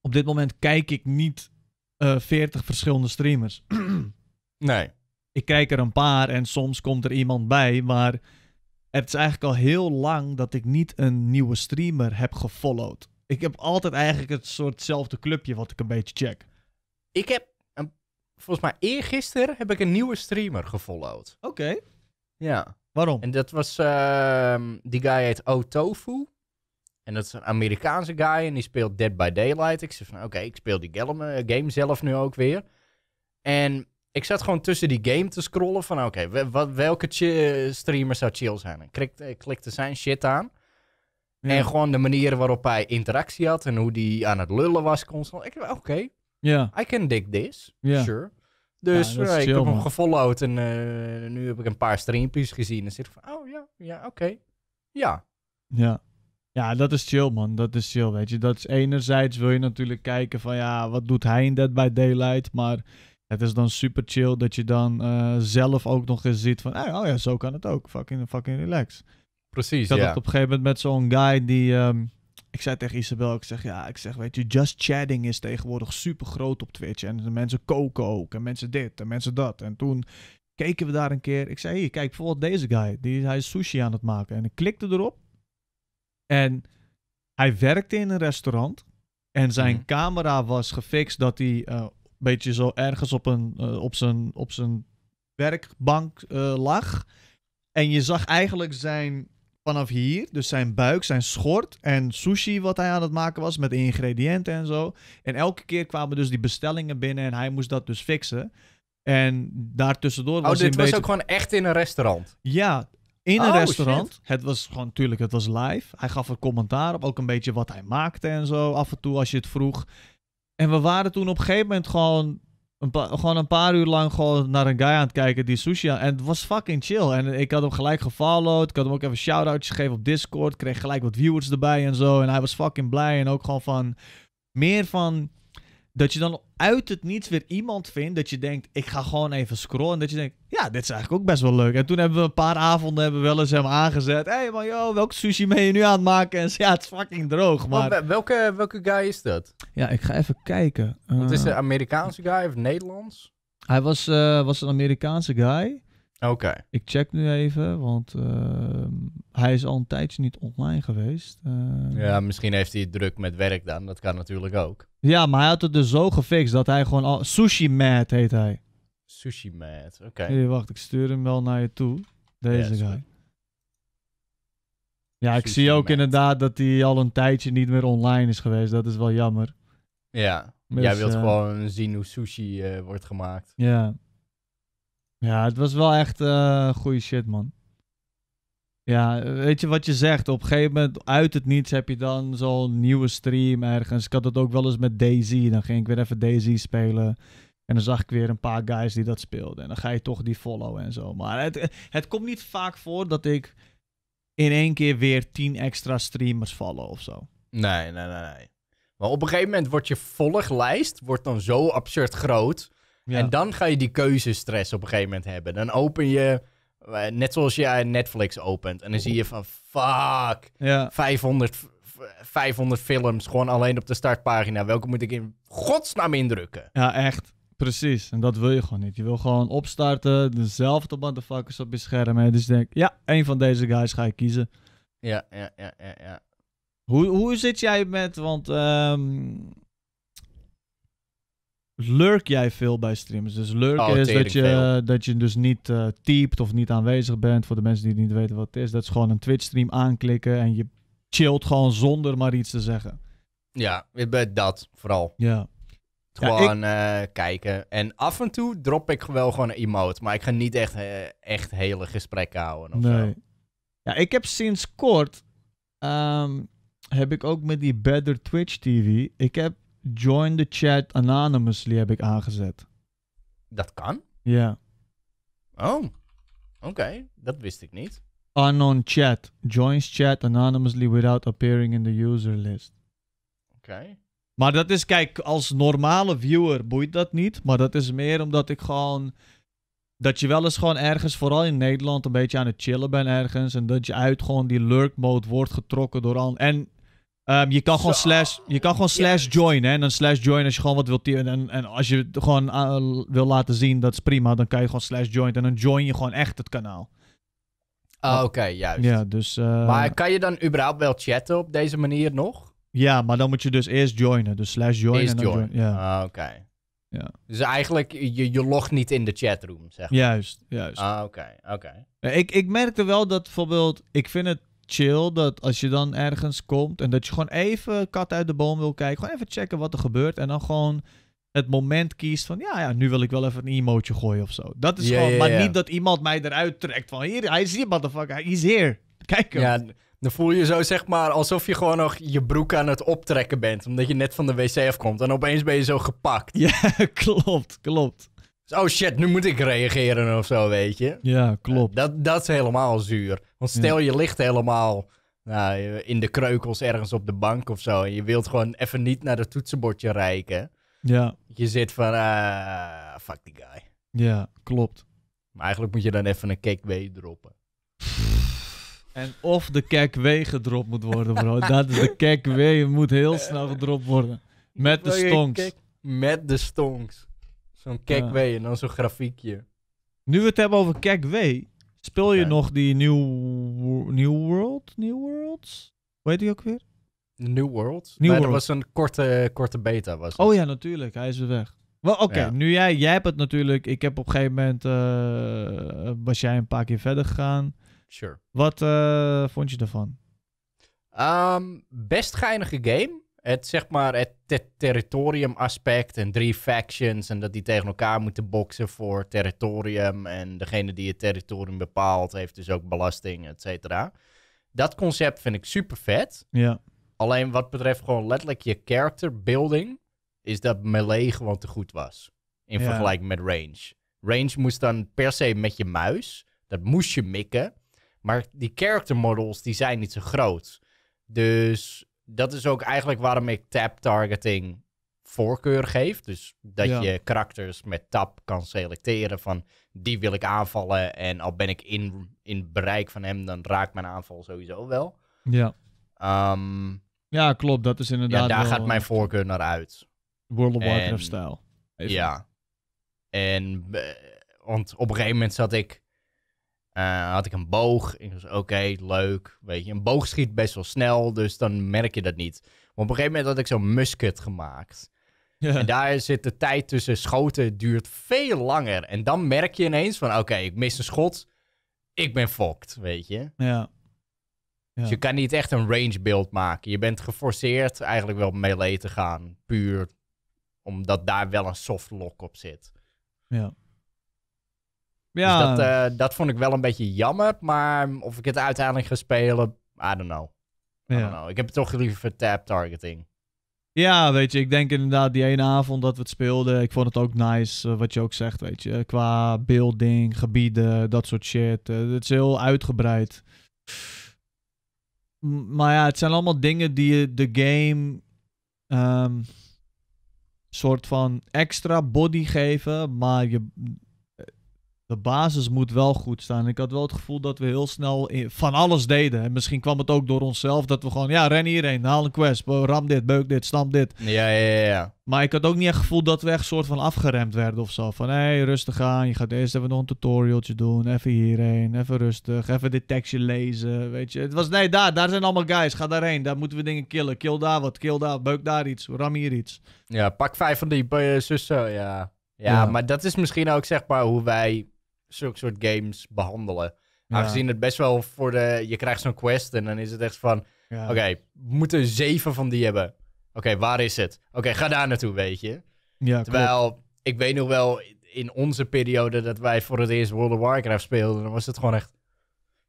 op dit moment kijk ik niet uh, eh, 40 verschillende streamers. nee. Ik kijk er een paar en soms komt er iemand bij, maar het is eigenlijk al heel lang dat ik niet een nieuwe streamer heb gefollowed. Ik heb altijd eigenlijk het soortzelfde clubje wat ik een beetje check. Ik heb, volgens mij eergisteren heb ik een nieuwe streamer gefollowed. Oké. Ja. Waarom? En dat was, ehm, die guy heet O'Tofu. En dat is een Amerikaanse guy en die speelt Dead by Daylight. Ik zei van, oké, ik speel die eh, game zelf nu ook weer. En ik zat gewoon tussen die game te scrollen van, oké, welke streamer zou chill zijn? Ik klikte, zijn shit aan. En gewoon de manier waarop hij interactie had en hoe die aan het lullen was constant. Ik oké, okay, I can dig this, sure. Dus eh, ik heb hem gefollowd en eh, nu heb ik een paar streampjes gezien. En zit van, oh ja, ja, oké. Ja. Ja. Ja, dat is chill, man. Dat is chill, weet je. Dat is enerzijds wil je natuurlijk kijken van, ja, wat doet hij in Dead by Daylight? Maar het is dan super chill dat je dan eh, zelf ook nog eens ziet van, oh ja, zo kan het ook. Fucking, fucking relax. Precies, Ik had op een gegeven moment met zo'n guy die... Ehm, ik zei tegen Isabel, ik zeg ja, ik zeg weet je, just chatting is tegenwoordig super groot op Twitch. En de mensen koken ook, en mensen dit, en mensen dat. En toen keken we daar een keer. Ik zei hier, kijk bijvoorbeeld deze guy, die, hij is sushi aan het maken. En ik klikte erop. En hij werkte in een restaurant. En zijn mhm. camera was gefixt dat hij eh, een beetje zo ergens op, een, eh, op, zijn, op zijn werkbank eh, lag. En je zag eigenlijk zijn vanaf hier, dus zijn buik, zijn schort en sushi wat hij aan het maken was met ingrediënten en zo. En elke keer kwamen dus die bestellingen binnen en hij moest dat dus fixen. En daartussendoor oh, was oh, dit was ook gewoon echt in een restaurant? Ja, in een oh, restaurant. Het was gewoon, natuurlijk, het was live. Hij gaf een commentaar op, ook een beetje wat hij maakte en zo, af en toe als je het vroeg. En we waren toen op een gegeven moment gewoon gewoon een paar uur lang gewoon naar een guy aan het kijken die sushi had. En het was fucking chill. En ik had hem gelijk gefollowed. Ik had hem ook even shout-outjes gegeven op Discord. Kreeg gelijk wat viewers erbij en zo. En hij was fucking blij. En ook gewoon van... Meer van dat je dan uit het niets weer iemand vindt dat je denkt, ik ga gewoon even scrollen. En dat je denkt, ja, dit is eigenlijk ook best wel leuk. En toen hebben we een paar avonden hebben we wel eens hem aangezet. Hé hey man, yo, welke sushi ben je nu aan het maken? En ze, ja, het is fucking droog, maar... welke, welke guy is dat? Ja, ik ga even kijken. Het is eh, een Amerikaanse guy of Nederlands? Hij was, eh, was een Amerikaanse guy. Oké. Ik check nu even, want ehm, hij is al een tijdje niet online geweest. Ehm. ja, misschien heeft hij druk met werk dan. Dat kan natuurlijk ook. Ja, maar hij had het dus zo gefixt dat hij gewoon al... Sushi Mad heet hij. Sushi Mad, oké. wacht, ik stuur hem wel naar je toe. Deze guy. Ja, ik zie ook inderdaad dat hij al een tijdje niet meer online is geweest. Dat is wel jammer. Ja, dus, jij wilt eh, gewoon zien hoe sushi eh, wordt gemaakt. Ja. Ja, het was wel echt uh, eh, goede shit, man. Ja, weet je wat je zegt? Op een gegeven moment, uit het niets, heb je dan zo'n nieuwe stream ergens. Ik had dat ook wel eens met Daisy. Dan ging ik weer even Daisy spelen. En dan zag ik weer een paar guys die dat speelden. En dan ga je toch die follow en zo. Maar het, het komt niet vaak voor dat ik in één keer weer tien extra streamers follow of zo. Nee, nee, nee. nee. Maar op een gegeven moment wordt je volglijst wordt dan zo absurd groot en dan ga je die keuzestress op een gegeven moment hebben. Dan open je, eh, net zoals jij eh, Netflix opent. En dan zie je van, fuck, ja. 500, 500 films gewoon alleen op de startpagina. Welke moet ik in godsnaam indrukken? Ja, echt. Precies, en dat wil je gewoon niet. Je wil gewoon opstarten, dezelfde motherfuckers op je scherm. En dus denk ja, één van deze guys ga ik kiezen. Ja, ja, ja, ja, ja. Hoe, hoe zit jij met, want ehm, lurk jij veel bij streams. Dus lurk oh, is dat je, dat je dus niet uh, typt of niet aanwezig bent. Voor de mensen die niet weten wat het is. Dat is gewoon een Twitch stream aanklikken en je chillt gewoon zonder maar iets te zeggen. Ja, dat vooral. Ja. Gewoon eh, kijken. En af en toe drop ik wel gewoon een emote. Maar ik ga niet echt, eh, echt hele gesprekken houden. Of nee. Ja, ik heb sinds kort. Ehm, heb ik ook met die Better Twitch TV. Ik heb join the chat anonymously heb ik aangezet. Dat kan? Ja. Oh, oké. Dat wist ik niet. Unknown chat. Joins chat anonymously without appearing in the user list. Oké. Maar dat is, kijk, als normale viewer boeit dat niet. Maar dat is meer omdat ik gewoon. Dat je wel eens gewoon ergens, vooral in Nederland, een beetje aan het chillen bent ergens. En dat je uit gewoon die lurk mode wordt getrokken door al. En Ehm, je kan gewoon slash, je kan gewoon slash join, hè. En dan slash join als je gewoon wat wilt... En, en als je het gewoon eh, wil laten zien, dat is prima. Dan kan je gewoon slash join. En dan join je gewoon echt het kanaal. Ah, oké, juist. Ja, dus... Eh, maar kan je dan überhaupt wel chatten op deze manier nog? Ja, maar dan moet je dus eerst joinen. Dus slash join. Eerst en dan join. join. Ja. Ah, oké. Ja. Dus eigenlijk, je, je logt niet in de chatroom, zeg maar. Juist, juist. Ah, oké, oké. Ik, ik merkte wel dat bijvoorbeeld... Ik vind het chill dat als je dan ergens komt en dat je gewoon even kat uit de boom wil kijken, gewoon even checken wat er gebeurt en dan gewoon het moment kiest van ja, ja nu wil ik wel even een emotje gooien of zo. Dat is gewoon, maar niet dat iemand mij eruit trekt van hier, hij is hier, motherfucker, hij is hier. Kijk hem. Ja, dan voel je zo zeg maar alsof je gewoon nog je broek aan het optrekken bent, omdat je net van de wc afkomt en opeens ben je zo gepakt. Ja, klopt, klopt. Dus, oh shit, nu moet ik reageren of zo, weet je. Ja, klopt. dat, dat is helemaal zuur. Want stel je ligt helemaal nou, in de kreukels ergens op de bank of zo. En je wilt gewoon even niet naar het toetsenbordje reiken. Ja. Je zit van, ah, fuck die guy. Ja, klopt. Maar eigenlijk moet je dan even een we droppen. En of de we gedropt moet worden, bro. Dat is de Het moet heel snel gedropt worden. Met de stonks. Met de stonks. Zo'n Kekway en dan zo'n grafiekje. Nu we het hebben over W, speel je nog die New, New World? New Worlds? Weet heet die ook weer? New World. New Worlds. dat was een korte, korte beta. Was Oh ja, natuurlijk. Hij is weer weg. Wel, oké. Nu jij, jij hebt het natuurlijk. Ik heb op een gegeven moment. eh, was jij een paar keer verder gegaan. Sure. Wat eh, vond je ervan? Ehm, best geinige game. Het, zeg maar, het territorium aspect en drie factions en dat die tegen elkaar moeten boksen voor territorium. En degene die het territorium bepaalt heeft dus ook belasting, et cetera. Dat concept vind ik super vet. Ja. Alleen wat betreft gewoon letterlijk je character building, is dat melee gewoon te goed was. In vergelijking met range. Range moest dan per se met je muis. Dat moest je mikken. Maar die character models, die zijn niet zo groot. Dus dat is ook eigenlijk waarom ik tap targeting voorkeur geef. Dus dat je karakters met tab kan selecteren van die wil ik aanvallen. En al ben ik in, in bereik van hem, dan raakt mijn aanval sowieso wel. Ja. Ehm, ja, klopt. Dat is inderdaad. Ja, daar gaat mijn voorkeur naar uit. World of Warcraft-stijl. Ja. En eh, want op een gegeven moment zat ik eh, had ik een boog. Ik oké, leuk. Weet je, een boog schiet best wel snel, dus dan merk je dat niet. Maar op een gegeven moment had ik zo'n musket gemaakt. Ja. En daar zit de tijd tussen schoten duurt veel langer. En dan merk je ineens van, oké, ik mis een schot. Ik ben fokt, weet je. Ja. Ja. Dus je kan niet echt een range build maken. Je bent geforceerd eigenlijk wel melee te gaan. Puur omdat daar wel een soft lock op zit. Ja. Dus ja. dat, eh, dat vond ik wel een beetje jammer. Maar of ik het uiteindelijk ga spelen, I don't know. I don't know. Ik heb het toch liever tab targeting. Ja, weet je, ik denk inderdaad die ene avond dat we het speelden. Ik vond het ook nice, eh, wat je ook zegt, weet je. Qua building, gebieden, dat soort shit. Eh, het is heel uitgebreid. Maar ja, het zijn allemaal dingen die de game. Ehm, soort van extra body geven. Maar je, de basis moet wel goed staan. Ik had wel het gevoel dat we heel snel van alles deden. En misschien kwam het ook door onszelf dat we gewoon, ja, ren hierheen, haal een quest, ram dit, beuk dit, stamp dit. Ja, ja, ja, Maar ik had ook niet het gevoel dat we echt soort van afgeremd werden of zo. Van hé, hey, rustig aan, je gaat eerst even nog een tutorialtje doen, even hierheen, even rustig, even dit tekstje lezen, weet je. Het was, nee, daar, daar zijn allemaal guys, ga daarheen, daar moeten we dingen killen. Kill daar wat, kill daar, beuk daar iets, ram hier iets. Ja, pak vijf van die, eh, zus ja. ja. Ja, maar dat is misschien ook zeg maar hoe wij zulke soort games behandelen. Aangezien ja. het best wel voor de... Je krijgt zo'n quest en dan is het echt van... Oké, we moeten zeven van die hebben. Oké, waar is het? Oké, ga daar naartoe, weet je. Ja, Terwijl, ik weet nog wel in onze periode dat wij voor het eerst World of Warcraft speelden... dan was het gewoon echt...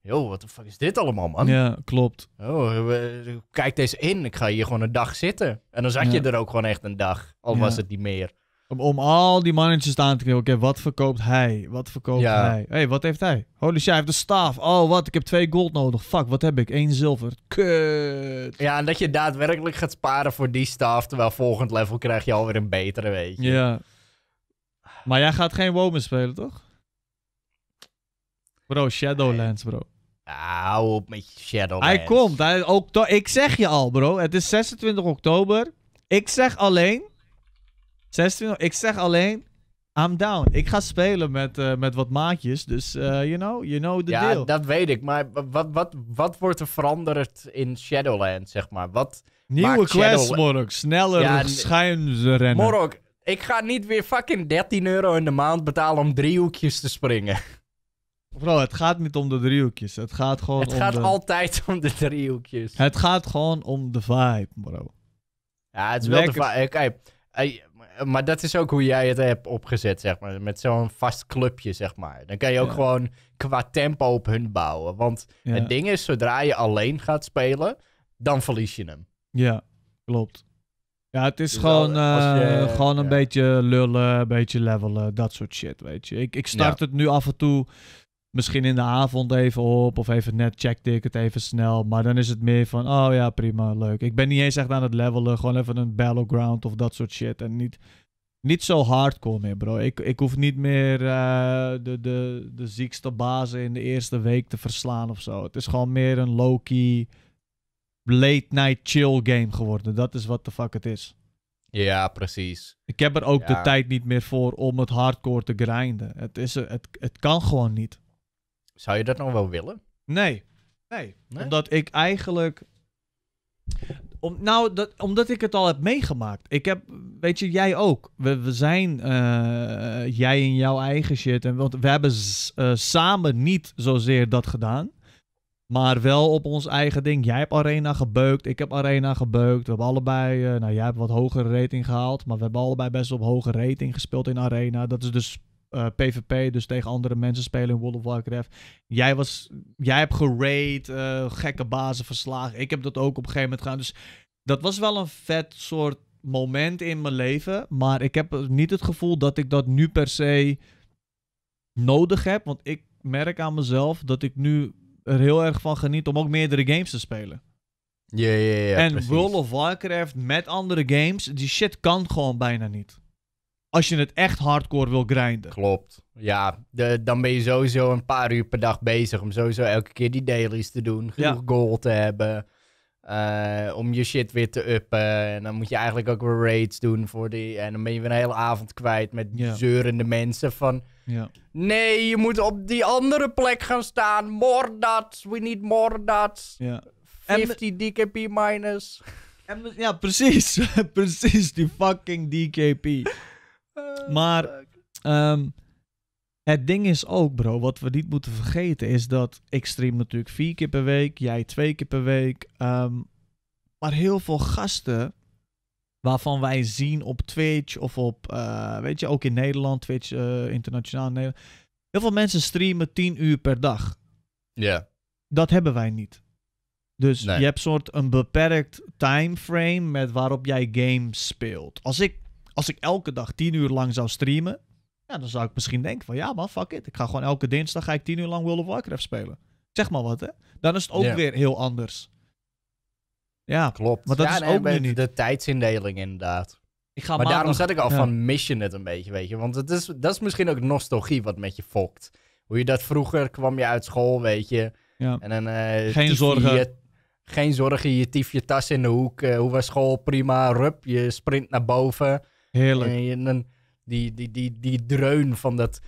Yo, wat de fuck is dit allemaal, man? Ja, klopt. Oh, kijk deze in. Ik ga hier gewoon een dag zitten. En dan zat je er ook gewoon echt een dag. Al was het niet meer. Om al die mannetjes aan te kijken. Oké, wat verkoopt hij? Wat verkoopt hij? Hé, hey, wat heeft hij? Holy shit, hij heeft de staaf. Oh, wat? Ik heb twee gold nodig. Fuck, wat heb ik? Eén zilver. Kut. Ja, en dat je daadwerkelijk gaat sparen voor die staaf. Terwijl volgend level krijg je alweer een betere, weet je. Ja. Maar jij gaat geen woman spelen, toch? Bro, Shadowlands, bro. Ah, hou op met Shadowlands. Hij komt. Hij, ook ik zeg je al, bro. Het is 26 oktober. Ik zeg alleen... 26, ik zeg alleen, I'm down. Ik ga spelen met, eh, met wat maatjes, dus uh, you know, you know the ja, deal. Ja, dat weet ik, maar wat, wat, wat wordt er veranderd in Shadowland, zeg maar? Wat Nieuwe quests, Shadow... Morok. Sneller ja, rennen. Morok, ik ga niet weer fucking 13 euro in de maand betalen om driehoekjes te springen. Bro, het gaat niet om de driehoekjes. Het gaat gewoon het gaat altijd om de driehoekjes. Het gaat gewoon om de vibe, bro. Ja, het is wel de vibe. Eh, kijk, okay maar dat is ook hoe jij het hebt opgezet, zeg maar. Met zo'n vast clubje, zeg maar. Dan kan je ook gewoon qua tempo op hun bouwen. Want het ding is, zodra je alleen gaat spelen, dan verlies je hem. Ja, klopt. Ja, het is dus gewoon, eh, gewoon een beetje lullen, een beetje levelen, dat soort shit, weet je. Ik, ik start het nu af en toe misschien in de avond even op of even net het even snel. Maar dan is het meer van, oh ja, prima, leuk. Ik ben niet eens echt aan het levelen, gewoon even een battleground of dat soort shit. En niet, niet zo hardcore meer, bro. Ik, ik hoef niet meer eh, de, de, de ziekste bazen in de eerste week te verslaan of zo. Het is gewoon meer een low-key, late-night chill game geworden. Dat is wat de fuck het is. Ja, precies. Ik heb er ook de tijd niet meer voor om het hardcore te grinden. Het, is, het, het kan gewoon niet. Zou je dat nog wel willen? Nee. Nee. Omdat ik eigenlijk. Om, nou, dat, omdat ik het al heb meegemaakt. Ik heb, weet je, jij ook. We, we zijn eh, jij in jouw eigen shit. En, want we hebben eh, samen niet zozeer dat gedaan. Maar wel op ons eigen ding. Jij hebt Arena gebeukt, ik heb Arena gebeukt. We hebben allebei, eh, nou jij hebt wat hogere rating gehaald. Maar we hebben allebei best op hoge rating gespeeld in Arena. Dat is dus PvP, eh, dus tegen andere mensen spelen in World of Warcraft. Jij, was, jij hebt geraid, eh, gekke bazen verslagen. Ik heb dat ook op een gegeven moment gedaan. Dus dat was wel een vet soort moment in mijn leven. Maar ik heb niet het gevoel dat ik dat nu per se nodig heb. Want ik merk aan mezelf dat ik nu er heel erg van geniet om ook meerdere games te spelen. Ja, ja, ja. En World of Warcraft met andere games, die shit kan gewoon bijna niet. Als je het echt hardcore wil grinden. Klopt. Ja, dan ben je sowieso een paar uur per dag bezig om sowieso elke keer die dailies te doen. Genoeg goal te hebben. Eh, om je shit weer te uppen. En dan moet je eigenlijk ook weer raids doen voor die. En dan ben je weer een hele avond kwijt met zeurende mensen van. Nee, je moet op die andere plek gaan staan. More dots. We need more dots. Ja. 50 DKP minus. En, ja, precies. precies, die fucking DKP. Eh, maar ehm, het ding is ook, bro, wat we niet moeten vergeten is dat ik stream natuurlijk vier keer per week, jij twee keer per week. Ehm, maar heel veel gasten waarvan wij zien op Twitch of op, eh, weet je, ook in Nederland, Twitch eh, internationaal in Nederland. Heel veel mensen streamen tien uur per dag. Ja. Dat hebben wij niet. Dus je hebt soort een beperkt timeframe met waarop jij games speelt. Als ik als ik elke dag tien uur lang zou streamen, ja, dan zou ik misschien denken van ja man, fuck it. Ik ga gewoon elke dinsdag ga ik tien uur lang World of Warcraft spelen. Zeg maar wat, hè. Dan is het ook weer heel anders. Ja, klopt. Maar dat is ook nu niet. De tijdsindeling inderdaad. Ik ga maar maandag, daarom zet ik al van mission het een beetje, weet je. Want het is, dat is misschien ook nostalgie wat met je fokt. Hoe je dat vroeger kwam je uit school, weet je. Ja. En dan, eh, geen zorgen. geen zorgen, je tief je tas in de hoek. Eh, hoe was school? Prima. Rup, je sprint naar boven. Heerlijk. En, dan die, die, die, die dreun van dat...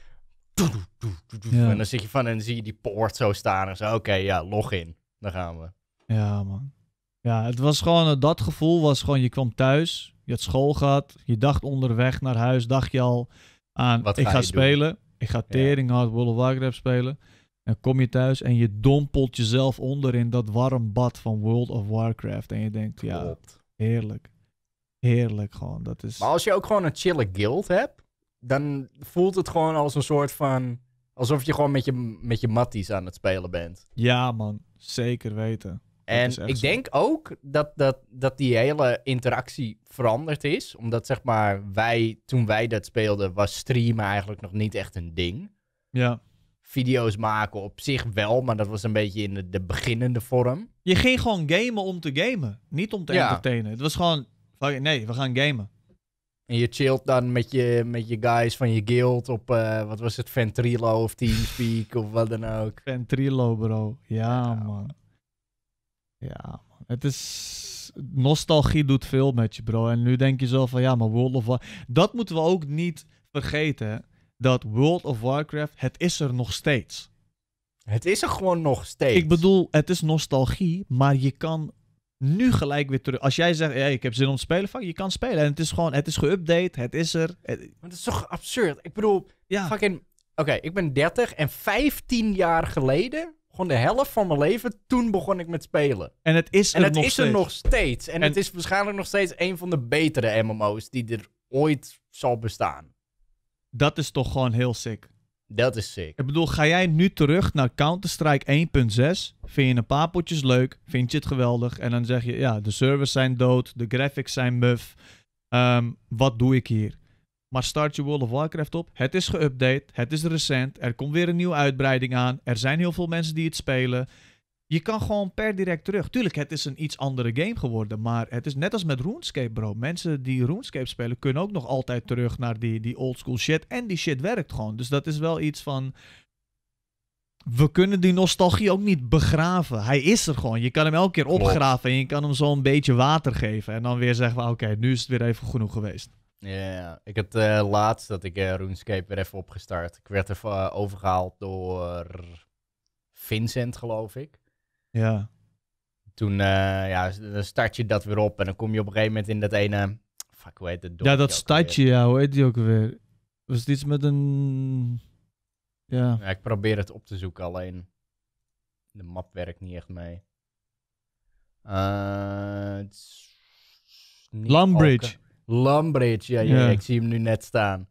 En dan zit je van en dan zie je die poort zo staan en zo. Oké, ja, log in. Dan gaan we. Ja, man. Ja, het was gewoon, eh, dat gevoel was gewoon, je kwam thuis, je had school gehad, je dacht onderweg naar huis, dacht je al aan, ik ga, spelen, ik ga tering hard World of Warcraft spelen. En kom je thuis en je dompelt jezelf onder in dat warm bad van World of Warcraft. En je denkt, ja, heerlijk heerlijk gewoon. Dat is... Maar als je ook gewoon een chille guild hebt, dan voelt het gewoon als een soort van... Alsof je gewoon met je, met je matties aan het spelen bent. Ja man, zeker weten. En ik denk ook dat, dat, dat die hele interactie veranderd is. Omdat zeg maar, wij, toen wij dat speelden, was streamen eigenlijk nog niet echt een ding. Ja. Video's maken op zich wel, maar dat was een beetje in de, beginnende vorm. Je ging gewoon gamen om te gamen, niet om te ja. entertainen. Het was gewoon nee, we gaan gamen. En je chillt dan met je, met je guys van je guild op, eh, wat was het, Ventrilo of Teamspeak of wat dan ook. Ventrilo, bro. Ja, man. Ja, man. Het is... Nostalgie doet veel met je, bro. En nu denk je zo van, ja, maar World of Warcraft. Dat moeten we ook niet vergeten. Dat World of Warcraft, het is er nog steeds. Het is er gewoon nog steeds. Ik bedoel, het is nostalgie, maar je kan nu gelijk weer terug. Als jij zegt, hey, ik heb zin om te spelen, fuck, je kan spelen. En het is gewoon, het is geüpdate, het is er. Het... Maar is toch absurd? Ik bedoel, ja. fucking... Oké, ik ben 30 en 15 jaar geleden, gewoon de helft van mijn leven, toen begon ik met spelen. En het is er, en het nog, is steeds. er nog steeds. En, en het is waarschijnlijk nog steeds een van de betere MMO's die er ooit zal bestaan. Dat is toch gewoon heel sick. Dat is sick. Ik bedoel, ga jij nu terug naar Counter-Strike 1.6? Vind je een paar potjes leuk? Vind je het geweldig? En dan zeg je, ja, de servers zijn dood, de graphics zijn buff. Ehm, wat doe ik hier? Maar start je World of Warcraft op. Het is geüpdate, het is recent, er komt weer een nieuwe uitbreiding aan. Er zijn heel veel mensen die het spelen. Je kan gewoon per direct terug. Tuurlijk, het is een iets andere game geworden. Maar het is net als met RuneScape, bro. Mensen die RuneScape spelen, kunnen ook nog altijd terug naar die, die oldschool shit. En die shit werkt gewoon. Dus dat is wel iets van. We kunnen die nostalgie ook niet begraven. Hij is er gewoon. Je kan hem elke keer opgraven en je kan hem zo een beetje water geven. En dan weer zeggen we, oké, nu is het weer even genoeg geweest. Ja, ik heb uh, laatst dat ik uh, RuneScape weer even opgestart. Ik werd er eh, overgehaald door Vincent, geloof ik. Ja. Toen eh, ja, dan start je dat weer op en dan kom je op een gegeven moment in dat ene... Fuck, hoe heet het? Ja, dat stadje, ja, hoe heet die ook weer? Was het iets met een... Ja. ja. Ik probeer het op te zoeken, alleen de map werkt niet echt mee. Uh, eh, Lumbridge. Lumbridge, ja, ja, ik zie hem nu net staan.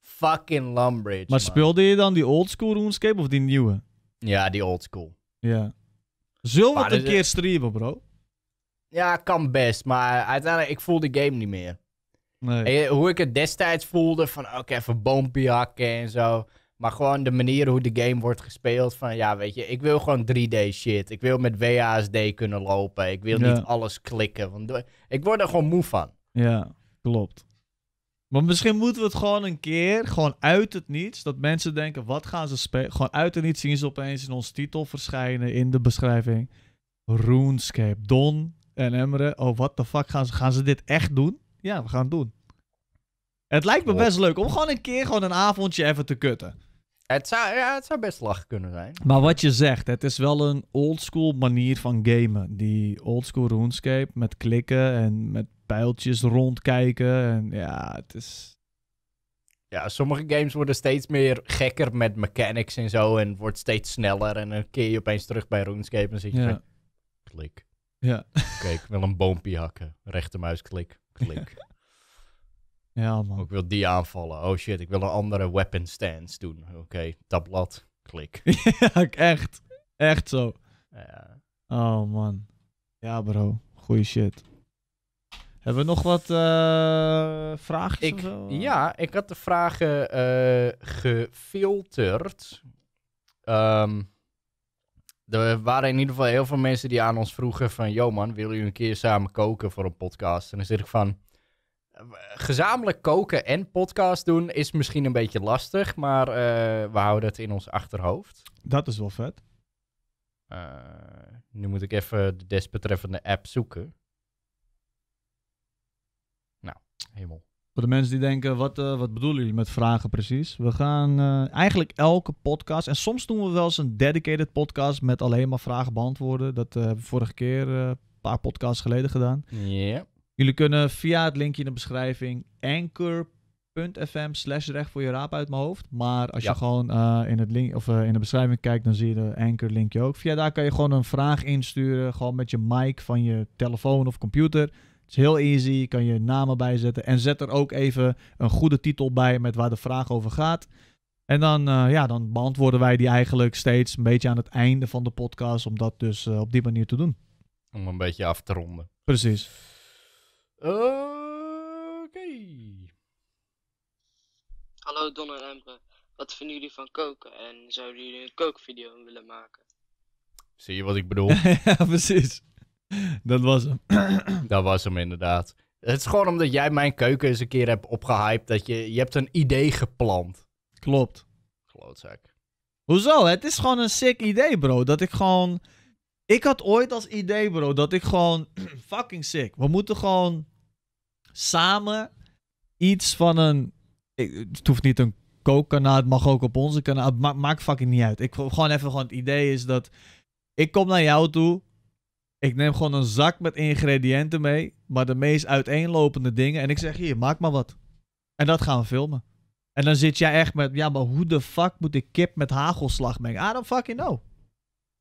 Fucking Lumbridge. Maar speelde je dan die old school RuneScape of die nieuwe? Ja, die old school. Ja. Zullen we het een keer streamen, bro? Ja, kan best. Maar uiteindelijk, ik voel de game niet meer. Nee. hoe ik het destijds voelde, van ook even boompje hakken en zo. Maar gewoon de manier hoe de game wordt gespeeld. Van ja, weet je, ik wil gewoon 3D shit. Ik wil met WASD kunnen lopen. Ik wil niet alles klikken. Want ik word er gewoon moe van. Ja, klopt. Maar misschien moeten we het gewoon een keer, gewoon uit het niets, dat mensen denken, wat gaan ze spelen? Gewoon uit het niets zien ze opeens in ons titel verschijnen, in de beschrijving. RuneScape, Don en Emre, oh what the fuck, gaan ze, gaan ze dit echt doen? Ja, we gaan het doen. Het lijkt me best leuk om gewoon een keer gewoon een avondje even te kutten. Het zou, ja, het zou best lachen kunnen zijn. Maar wat je zegt, het is wel een oldschool manier van gamen. Die oldschool RuneScape met klikken en met pijltjes rondkijken. En ja, het is... Ja, sommige games worden steeds meer gekker met mechanics en zo. En wordt steeds sneller. En dan keer je opeens terug bij RuneScape en zit je Van, klik. Ja. Kijk, ik wil een boompje hakken. Rechtermuisklik, klik. Ja, man. Ik wil die aanvallen. Oh shit, ik wil een andere weapon stance doen. Oké, tabblad, klik. ja, echt. Echt zo. Ja. Oh man. Ja, bro. Goeie shit. Hebben we nog wat eh, vragen Ik, ja, ik had de vragen eh, gefilterd. Ehm, er waren in ieder geval heel veel mensen die aan ons vroegen van... ...joh man, willen jullie een keer samen koken voor een podcast? En dan zit ik van gezamenlijk koken en podcast doen is misschien een beetje lastig, maar eh, we houden het in ons achterhoofd. Dat is wel vet. Eh, nu moet ik even de desbetreffende app zoeken. Nou, helemaal. Voor de mensen die denken, wat, uh, wat bedoelen jullie met vragen precies? We gaan eigenlijk elke podcast, en soms doen we wel eens een dedicated podcast met alleen maar vragen beantwoorden. Dat hebben we vorige keer, een paar podcasts geleden gedaan. Ja. Jullie kunnen via het linkje in de beschrijving anchor.fm slash recht voor je raap uit mijn hoofd. Maar als je gewoon eh, in, het link, of, eh, in de beschrijving kijkt, dan zie je de anchor linkje ook. Via daar kan je gewoon een vraag insturen, gewoon met je mic van je telefoon of computer. Het is heel easy, je kan je namen bijzetten. En zet er ook even een goede titel bij met waar de vraag over gaat. En dan, eh, ja, dan beantwoorden wij die eigenlijk steeds een beetje aan het einde van de podcast. Om dat dus op die manier te doen. Om een beetje af te ronden. Precies. Oké. Hallo Don en Emre. Wat vinden jullie van koken? En zouden jullie een kookvideo willen maken? Zie je wat ik bedoel? ja, precies. Dat was hem. dat was hem inderdaad. Het is gewoon omdat jij mijn keuken eens een keer hebt opgehyped. Dat je, je hebt een idee geplant. Klopt. Klootzak. Hoezo? Het is gewoon een sick idee, bro. Dat ik gewoon... Ik had ooit als idee, bro, dat ik gewoon... fucking sick. We moeten gewoon samen iets van een. het hoeft niet een kookkanaal, het mag ook op onze kanaal. Het maakt fucking niet uit. Ik gewoon even gewoon het idee is dat. Ik kom naar jou toe. Ik neem gewoon een zak met ingrediënten mee. Maar de meest uiteenlopende dingen. En ik zeg hier, maak maar wat. En dat gaan we filmen. En dan zit jij echt met, ja, maar hoe de fuck moet ik kip met hagelslag mengen? I don't fucking know.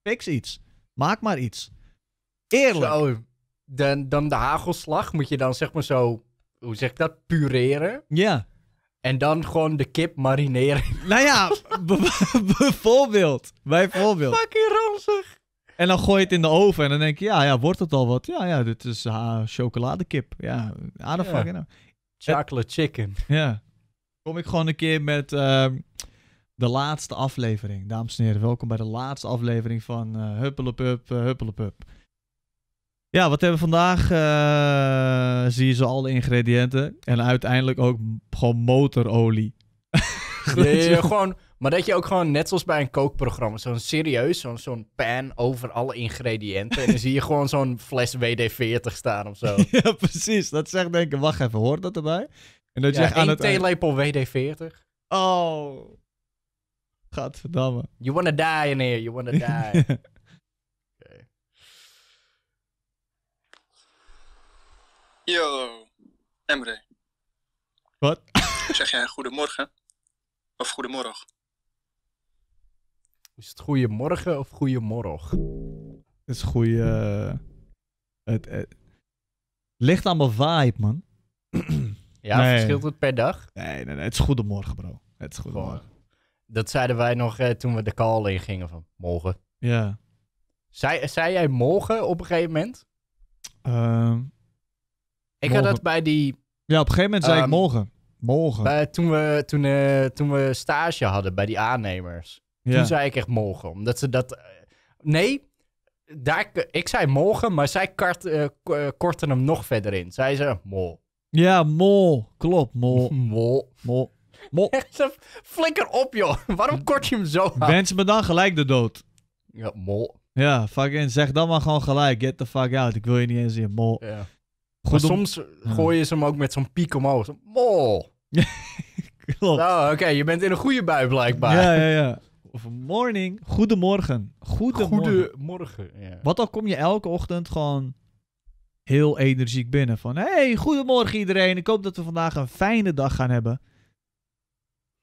Fix iets. Maak maar iets. Eerlijk dan, dan de hagelslag moet je dan zeg maar zo, hoe zeg ik dat, pureren. Ja. En dan gewoon de kip marineren. Nou ja, bijvoorbeeld. Bijvoorbeeld. Fucking ranzig. En dan gooi je het in de oven en dan denk je, ja, ja, wordt het al wat? Ja, ja, dit is uh, chocoladekip. Ja, Aardig. fucking Chocolate chicken. Ja. Kom ik gewoon een keer met ehm, de laatste aflevering. Dames en heren, welkom bij de laatste aflevering van uh, Huppelepup, uh, Huppelepup. Ja, wat hebben we vandaag? Eh, zie je zo alle ingrediënten. En uiteindelijk ook gewoon motorolie. nee, gewoon, maar dat je ook gewoon, net zoals bij een kookprogramma, zo'n serieus, zo'n pan over alle ingrediënten. En dan zie je gewoon zo'n fles WD-40 staan of zo. ja, precies. Dat zegt ik. wacht even, hoort dat erbij? En dat je aan het theelepel WD-40. Oh. godverdamme. You wanna die in here, you wanna die. Yo, Emre. Wat? Zeg jij goedemorgen? Of goedemorgen? Is het goeiemorgen of goeiemorgen? Het is goeie... Eh, eh, het, ligt aan mijn vibe, man. Ja, verschilt het per dag? Nee, nee, nee. Het is goedemorgen, bro. Het is goedemorgen. Dat zeiden wij nog eh, toen we de call in gingen van morgen. Ja. Zei, zei jij morgen op een gegeven moment? Ehm, ik had dat bij die... Ja, op een gegeven moment zei ik ehm, morgen. Morgen. Bij, toen, we, toen, eh, toen we stage hadden bij die aannemers. Ja. Toen zei ik echt morgen. Omdat ze dat... nee, daar, ik zei morgen, maar zij eh, eh, korten hem nog verder in. Zij ze mol. Ja, mol. Klopt, mol. mol. Mol. Mol. Flikker op, joh. Waarom kort je hem zo Mensen Wens me dan gelijk de dood. Ja, mol. Ja, fucking zeg dan maar gewoon gelijk. Get the fuck out. Ik wil je niet eens zien. Mol. Ja. Goed maar om... soms gooien ze hem ook met zo'n piek omhoog. Zo, mol. Klopt. Nou, oké, je bent in een goede bui blijkbaar. Ja, ja, ja. morning. Goedemorgen. Goedemorgen. Goedemorgen. Ja. Wat al kom je elke ochtend gewoon heel energiek binnen. Van, hey, goedemorgen iedereen. Ik hoop dat we vandaag een fijne dag gaan hebben.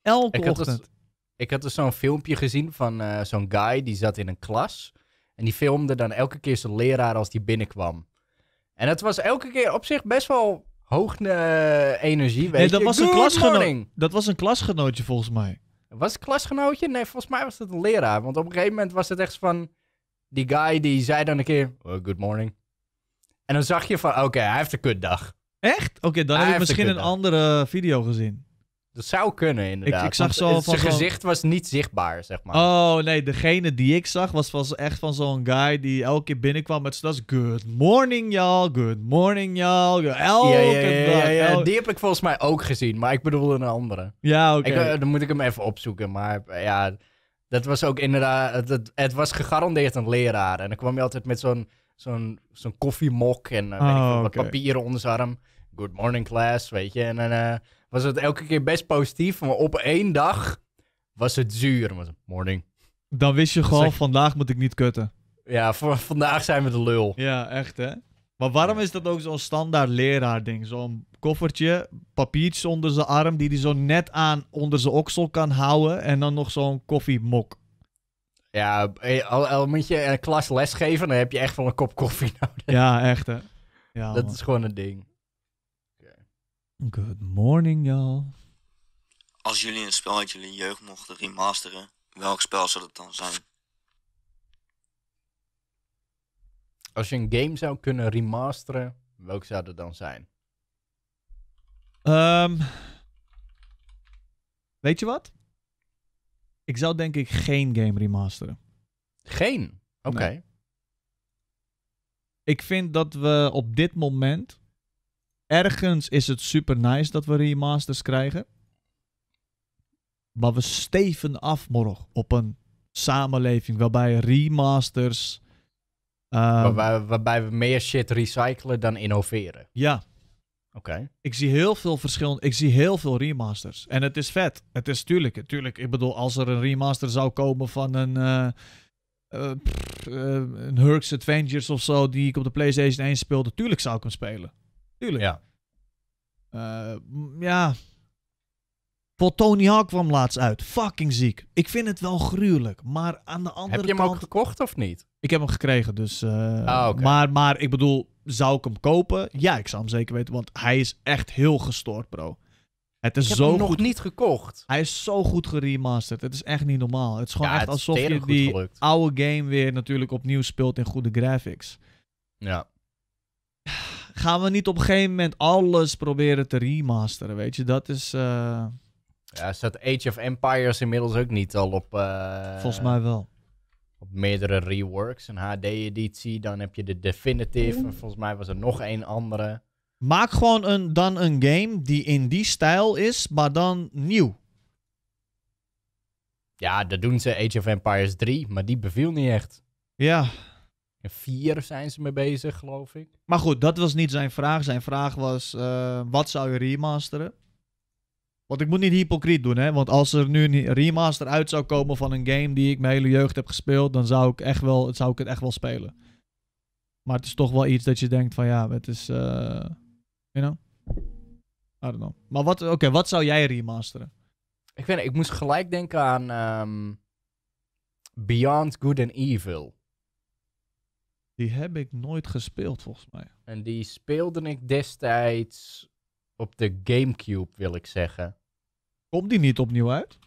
Elke ik dus- ochtend. Had ik had dus zo'n filmpje gezien van eh, zo'n guy die zat in een klas. En die filmde dan elke keer zijn leraar als die binnenkwam. En dat was elke keer op zich best wel hoog uh, energie. Weet nee, dat, Was een klasgenoot, dat was een klasgenootje volgens mij. Was het klasgenootje? Nee, volgens mij was het een leraar. Want op een gegeven moment was het echt van... Die guy die zei dan een keer... Oh, good morning. En dan zag je van... Oké, hij heeft een kutdag. Echt? Oké, dan heb ik misschien een andere video gezien. Dat zou kunnen, inderdaad. Ik, zag zo van zijn gezicht was niet zichtbaar, zeg maar. Oh, nee, degene die ik zag was, was echt van zo'n guy die elke keer binnenkwam met zo'n... Good morning, y'all. Good morning, y'all. Elke dag. Die heb ik volgens mij ook gezien, maar ik bedoelde een andere. Ja, oké. Eh, dan moet ik hem even opzoeken, maar eh, ja... Dat was ook inderdaad... Het, het, was gegarandeerd een leraar. En dan kwam je altijd met zo'n zo'n zo'n koffiemok en eh, weet ik, oh, papieren onder zijn arm. Good morning, class, weet je. En dan was het elke keer best positief. Maar op één dag was het zuur. morning. Dan wist je gewoon, vandaag moet ik niet kutten. Ja, voor vandaag zijn we de lul. Ja, echt hè. Maar waarom is dat ook zo'n standaard leraar ding? Zo'n koffertje, papiertje onder zijn arm, die hij zo net aan onder zijn oksel kan houden. En dan nog zo'n koffiemok. Ja, eh, al, moet je een klas lesgeven, dan heb je echt wel een kop koffie nodig. Ja, echt hè. Ja, dat is gewoon een ding. Good morning, y'all. Als jullie een spel uit jullie jeugd mochten remasteren, welk spel zou dat dan zijn? Als je een game zou kunnen remasteren, welk zou dat dan zijn? Ehm, weet je wat? Ik zou denk ik geen game remasteren. Geen? Oké. Ik vind dat we op dit moment ergens is het super nice dat we remasters krijgen. Maar we steven af morgen op een samenleving waarbij remasters. Ehm, waarbij, we meer shit recyclen dan innoveren. Ja. Oké. Ik zie heel veel verschillende. Ik zie heel veel remasters. En het is vet. Het is tuurlijk. tuurlijk ik bedoel, als er een remaster zou komen van een. Uh, uh, een Herc's Adventures of zo. die ik op de PlayStation 1 speelde. tuurlijk zou ik hem spelen. Ja. Uh, ja. vol Tony Hawk kwam laatst uit. Fucking ziek. Ik vind het wel gruwelijk. Maar aan de andere kant... Heb je hem ook gekocht of niet? Ik heb hem gekregen, dus... Eh, ah, maar, maar ik bedoel, zou ik hem kopen? Ja, ik zou hem zeker weten, want hij is echt heel gestoord, bro. Het is heb zo hem nog goed... niet gekocht. Hij is zo goed geremasterd. Het is echt niet normaal. Het is gewoon echt alsof je die oude game weer natuurlijk opnieuw speelt in goede graphics. Ja gaan we niet op een gegeven moment alles proberen te remasteren, weet je? Dat is... Uh... Ja, staat Age of Empires inmiddels ook niet al op... Eh, volgens mij wel op meerdere reworks. Een HD-editie, dan heb je de Definitive. En volgens mij was er nog één andere. Maak gewoon een, dan een game die in die stijl is, maar dan nieuw. Ja, dat doen ze Age of Empires 3, maar die beviel niet echt. Ja, vier zijn ze mee bezig, geloof ik. Maar goed, dat was niet zijn vraag. Zijn vraag was: eh, wat zou je remasteren? Want ik moet niet hypocriet doen, hè? Want als er nu een remaster uit zou komen van een game die ik mijn hele jeugd heb gespeeld, dan zou ik, echt wel, zou ik het echt wel spelen. Maar het is toch wel iets dat je denkt: van ja, het is. Uh, you know? I don't know. Maar wat, oké, wat zou jij remasteren? Ik, weet, ik moest gelijk denken aan ehm, Beyond Good and Evil. Die heb ik nooit gespeeld volgens mij. En die speelde ik destijds op de GameCube, wil ik zeggen. Komt die niet opnieuw uit?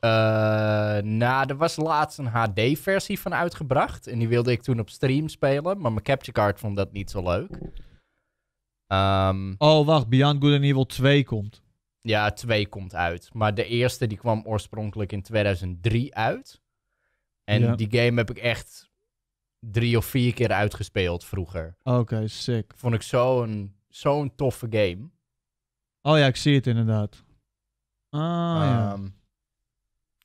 Uh, nou, er was laatst een HD-versie van uitgebracht. En die wilde ik toen op stream spelen. Maar mijn capture card vond dat niet zo leuk. Ehm, oh, wacht. Beyond Good and Evil 2 komt. Ja, 2 komt uit. Maar de eerste die kwam oorspronkelijk in 2003 uit. En die game heb ik echt drie of vier keer uitgespeeld vroeger. Oké, sick. Vond ik zo'n zo'n toffe game. Oh ja, ik zie het inderdaad. Ah, ja. Ehm,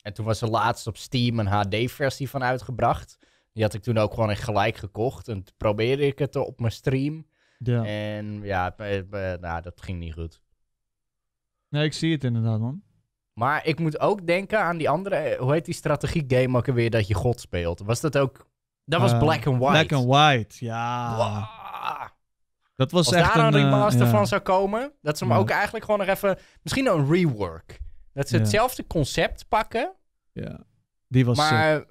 en toen was er laatst op Steam een HD-versie van uitgebracht. Die had ik toen ook gewoon in gelijk gekocht. En toen probeerde ik het op mijn stream. Ja. En ja, eh, eh, nou, dat ging niet goed. Nee, ik zie het inderdaad, man. Maar ik moet ook denken aan die andere... Eh, hoe heet die strategie game ook alweer dat je God speelt? Was dat ook dat was eh, Black and White. Black and White, ja. Dat was Als echt daar een, remaster eh, van zou komen, dat ze hem ook eigenlijk gewoon nog even... Misschien een rework. Dat ze hetzelfde concept pakken. Ja, die was Maar,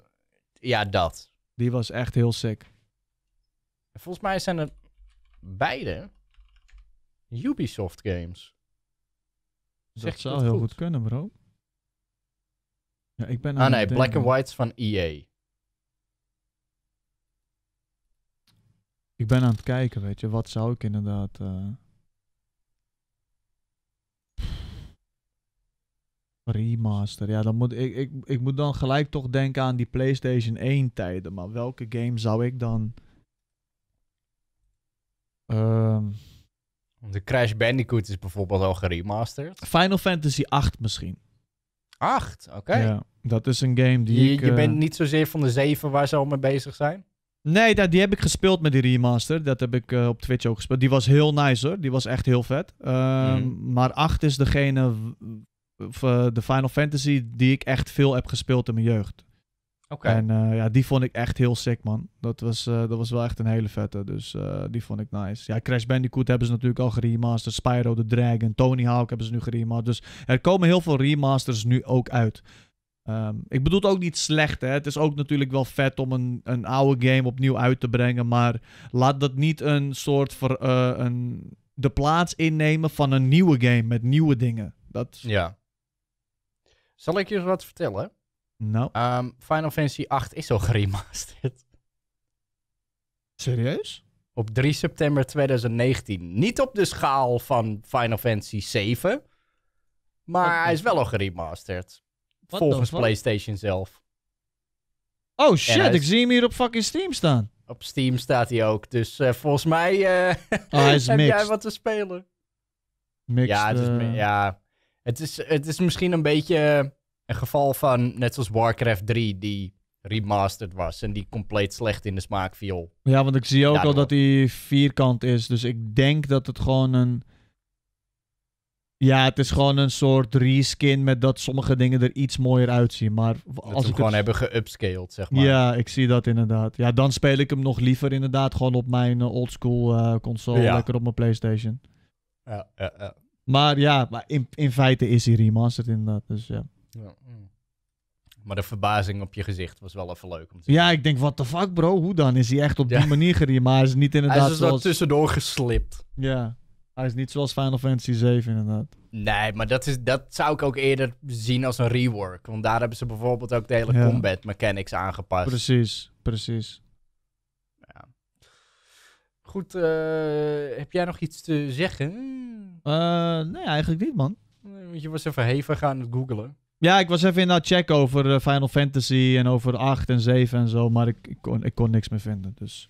ja, dat. Die was echt heel sick. Volgens mij zijn het beide Ubisoft games. Dat zou heel goed? kunnen, bro. Ja, ik ben ah nee, Black and White van EA. Ik ben aan het kijken, weet je, wat zou ik inderdaad. Eh, remasteren? Ja, dan moet ik, ik, ik moet dan gelijk toch denken aan die PlayStation 1 tijden. Maar welke game zou ik dan. Ehm, de Crash Bandicoot is bijvoorbeeld al geremasterd. Final Fantasy 8 misschien. 8? Oké. Ja, dat is een game die. Je, ik, je bent eh, niet zozeer van de 7 waar ze al mee bezig zijn? Nee, dat, die heb ik gespeeld met die remaster. Dat heb ik eh, op Twitch ook gespeeld. Die was heel nice hoor. Die was echt heel vet. Ehm, mhm. Maar 8 is degene. Of, eh, de Final Fantasy die ik echt veel heb gespeeld in mijn jeugd. Oké. En eh, ja, die vond ik echt heel sick, man. Dat was, dat was wel echt een hele vette. Dus die vond ik nice. Ja, Crash Bandicoot hebben ze natuurlijk al geremasterd. Spyro the Dragon, Tony Hawk hebben ze nu geremasterd. Dus er komen heel veel remasters nu ook uit. Ehm, ik bedoel het ook niet slecht. Hè? Het is ook natuurlijk wel vet om een, een oude game opnieuw uit te brengen. Maar laat dat niet een soort ver, eh, een, de plaats innemen van een nieuwe game met nieuwe dingen. Dat... Ja. Zal ik je wat vertellen? Nou. Ehm, Final Fantasy 8 is al geremasterd. Serieus? Op 3 september 2019. Niet op de schaal van Final Fantasy 7. Maar hij is wel al geremasterd volgens PlayStation zelf. Oh shit, ik zie hem hier op fucking Steam staan. Op Steam staat hij ook, dus eh, volgens mij uh, is heb mixed. jij wat te spelen. Mixed, ja, het is, eh, ja, het is, het is misschien een beetje een geval van, net zoals Warcraft 3, die remastered was en die compleet slecht in de smaak viel. Ja, want ik zie ook al dat hij vierkant is, dus ik denk dat het gewoon een ja, het is gewoon een soort reskin met dat sommige dingen er iets mooier uitzien. Maar als dat gewoon hebben geupscaled, zeg maar. Ja, ik zie dat inderdaad. Ja, dan speel ik hem nog liever inderdaad gewoon op mijn eh, oldschool uh, eh, console, ja. lekker op mijn PlayStation. Ja, ja, ja. Maar ja, maar in, in feite is hij remastered inderdaad, dus ja. ja. Maar de verbazing op je gezicht was wel even leuk om te zien. Ja, ik denk, what the fuck bro, hoe dan? Is hij echt op die manier geremasterd? Niet inderdaad Hij is er dus tussendoor geslipt. Ja. Hij is niet zoals Final Fantasy 7 inderdaad. Nee, maar dat, is, dat zou ik ook eerder zien als een rework. Want daar hebben ze bijvoorbeeld ook de hele combat mechanics aangepast. Precies, precies. Ja. Goed, eh, heb jij nog iets te zeggen? Eh, nee, eigenlijk niet, man. Want je was even hevig aan het googelen. Ja, ik was even in dat check over eh, Final Fantasy en over 8 en 7 en zo, maar ik, ik, kon, ik kon niks meer vinden. Dus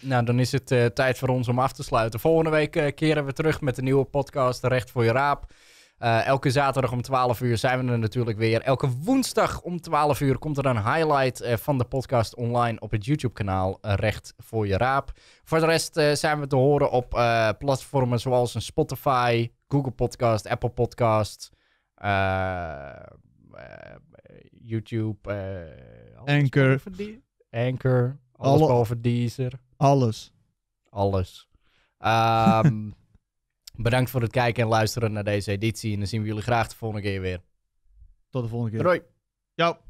nou, dan is het eh, tijd voor ons om af te sluiten. Volgende week eh, keren we terug met de nieuwe podcast Recht voor je Raap. Eh, elke zaterdag om 12 uur zijn we er natuurlijk weer. Elke woensdag om 12 uur komt er een highlight van de podcast online op het YouTube-kanaal Recht voor je Raap. Voor de rest zijn we te horen op platformen zoals Spotify, Google Podcast, Apple Podcast, YouTube, Anchor. Anchor, alles over behalve Deezer. Alles. Alles. Ehm, bedankt voor het kijken en luisteren naar deze editie. En dan zien we jullie graag de volgende keer weer. Tot de volgende keer. Doei. Ciao.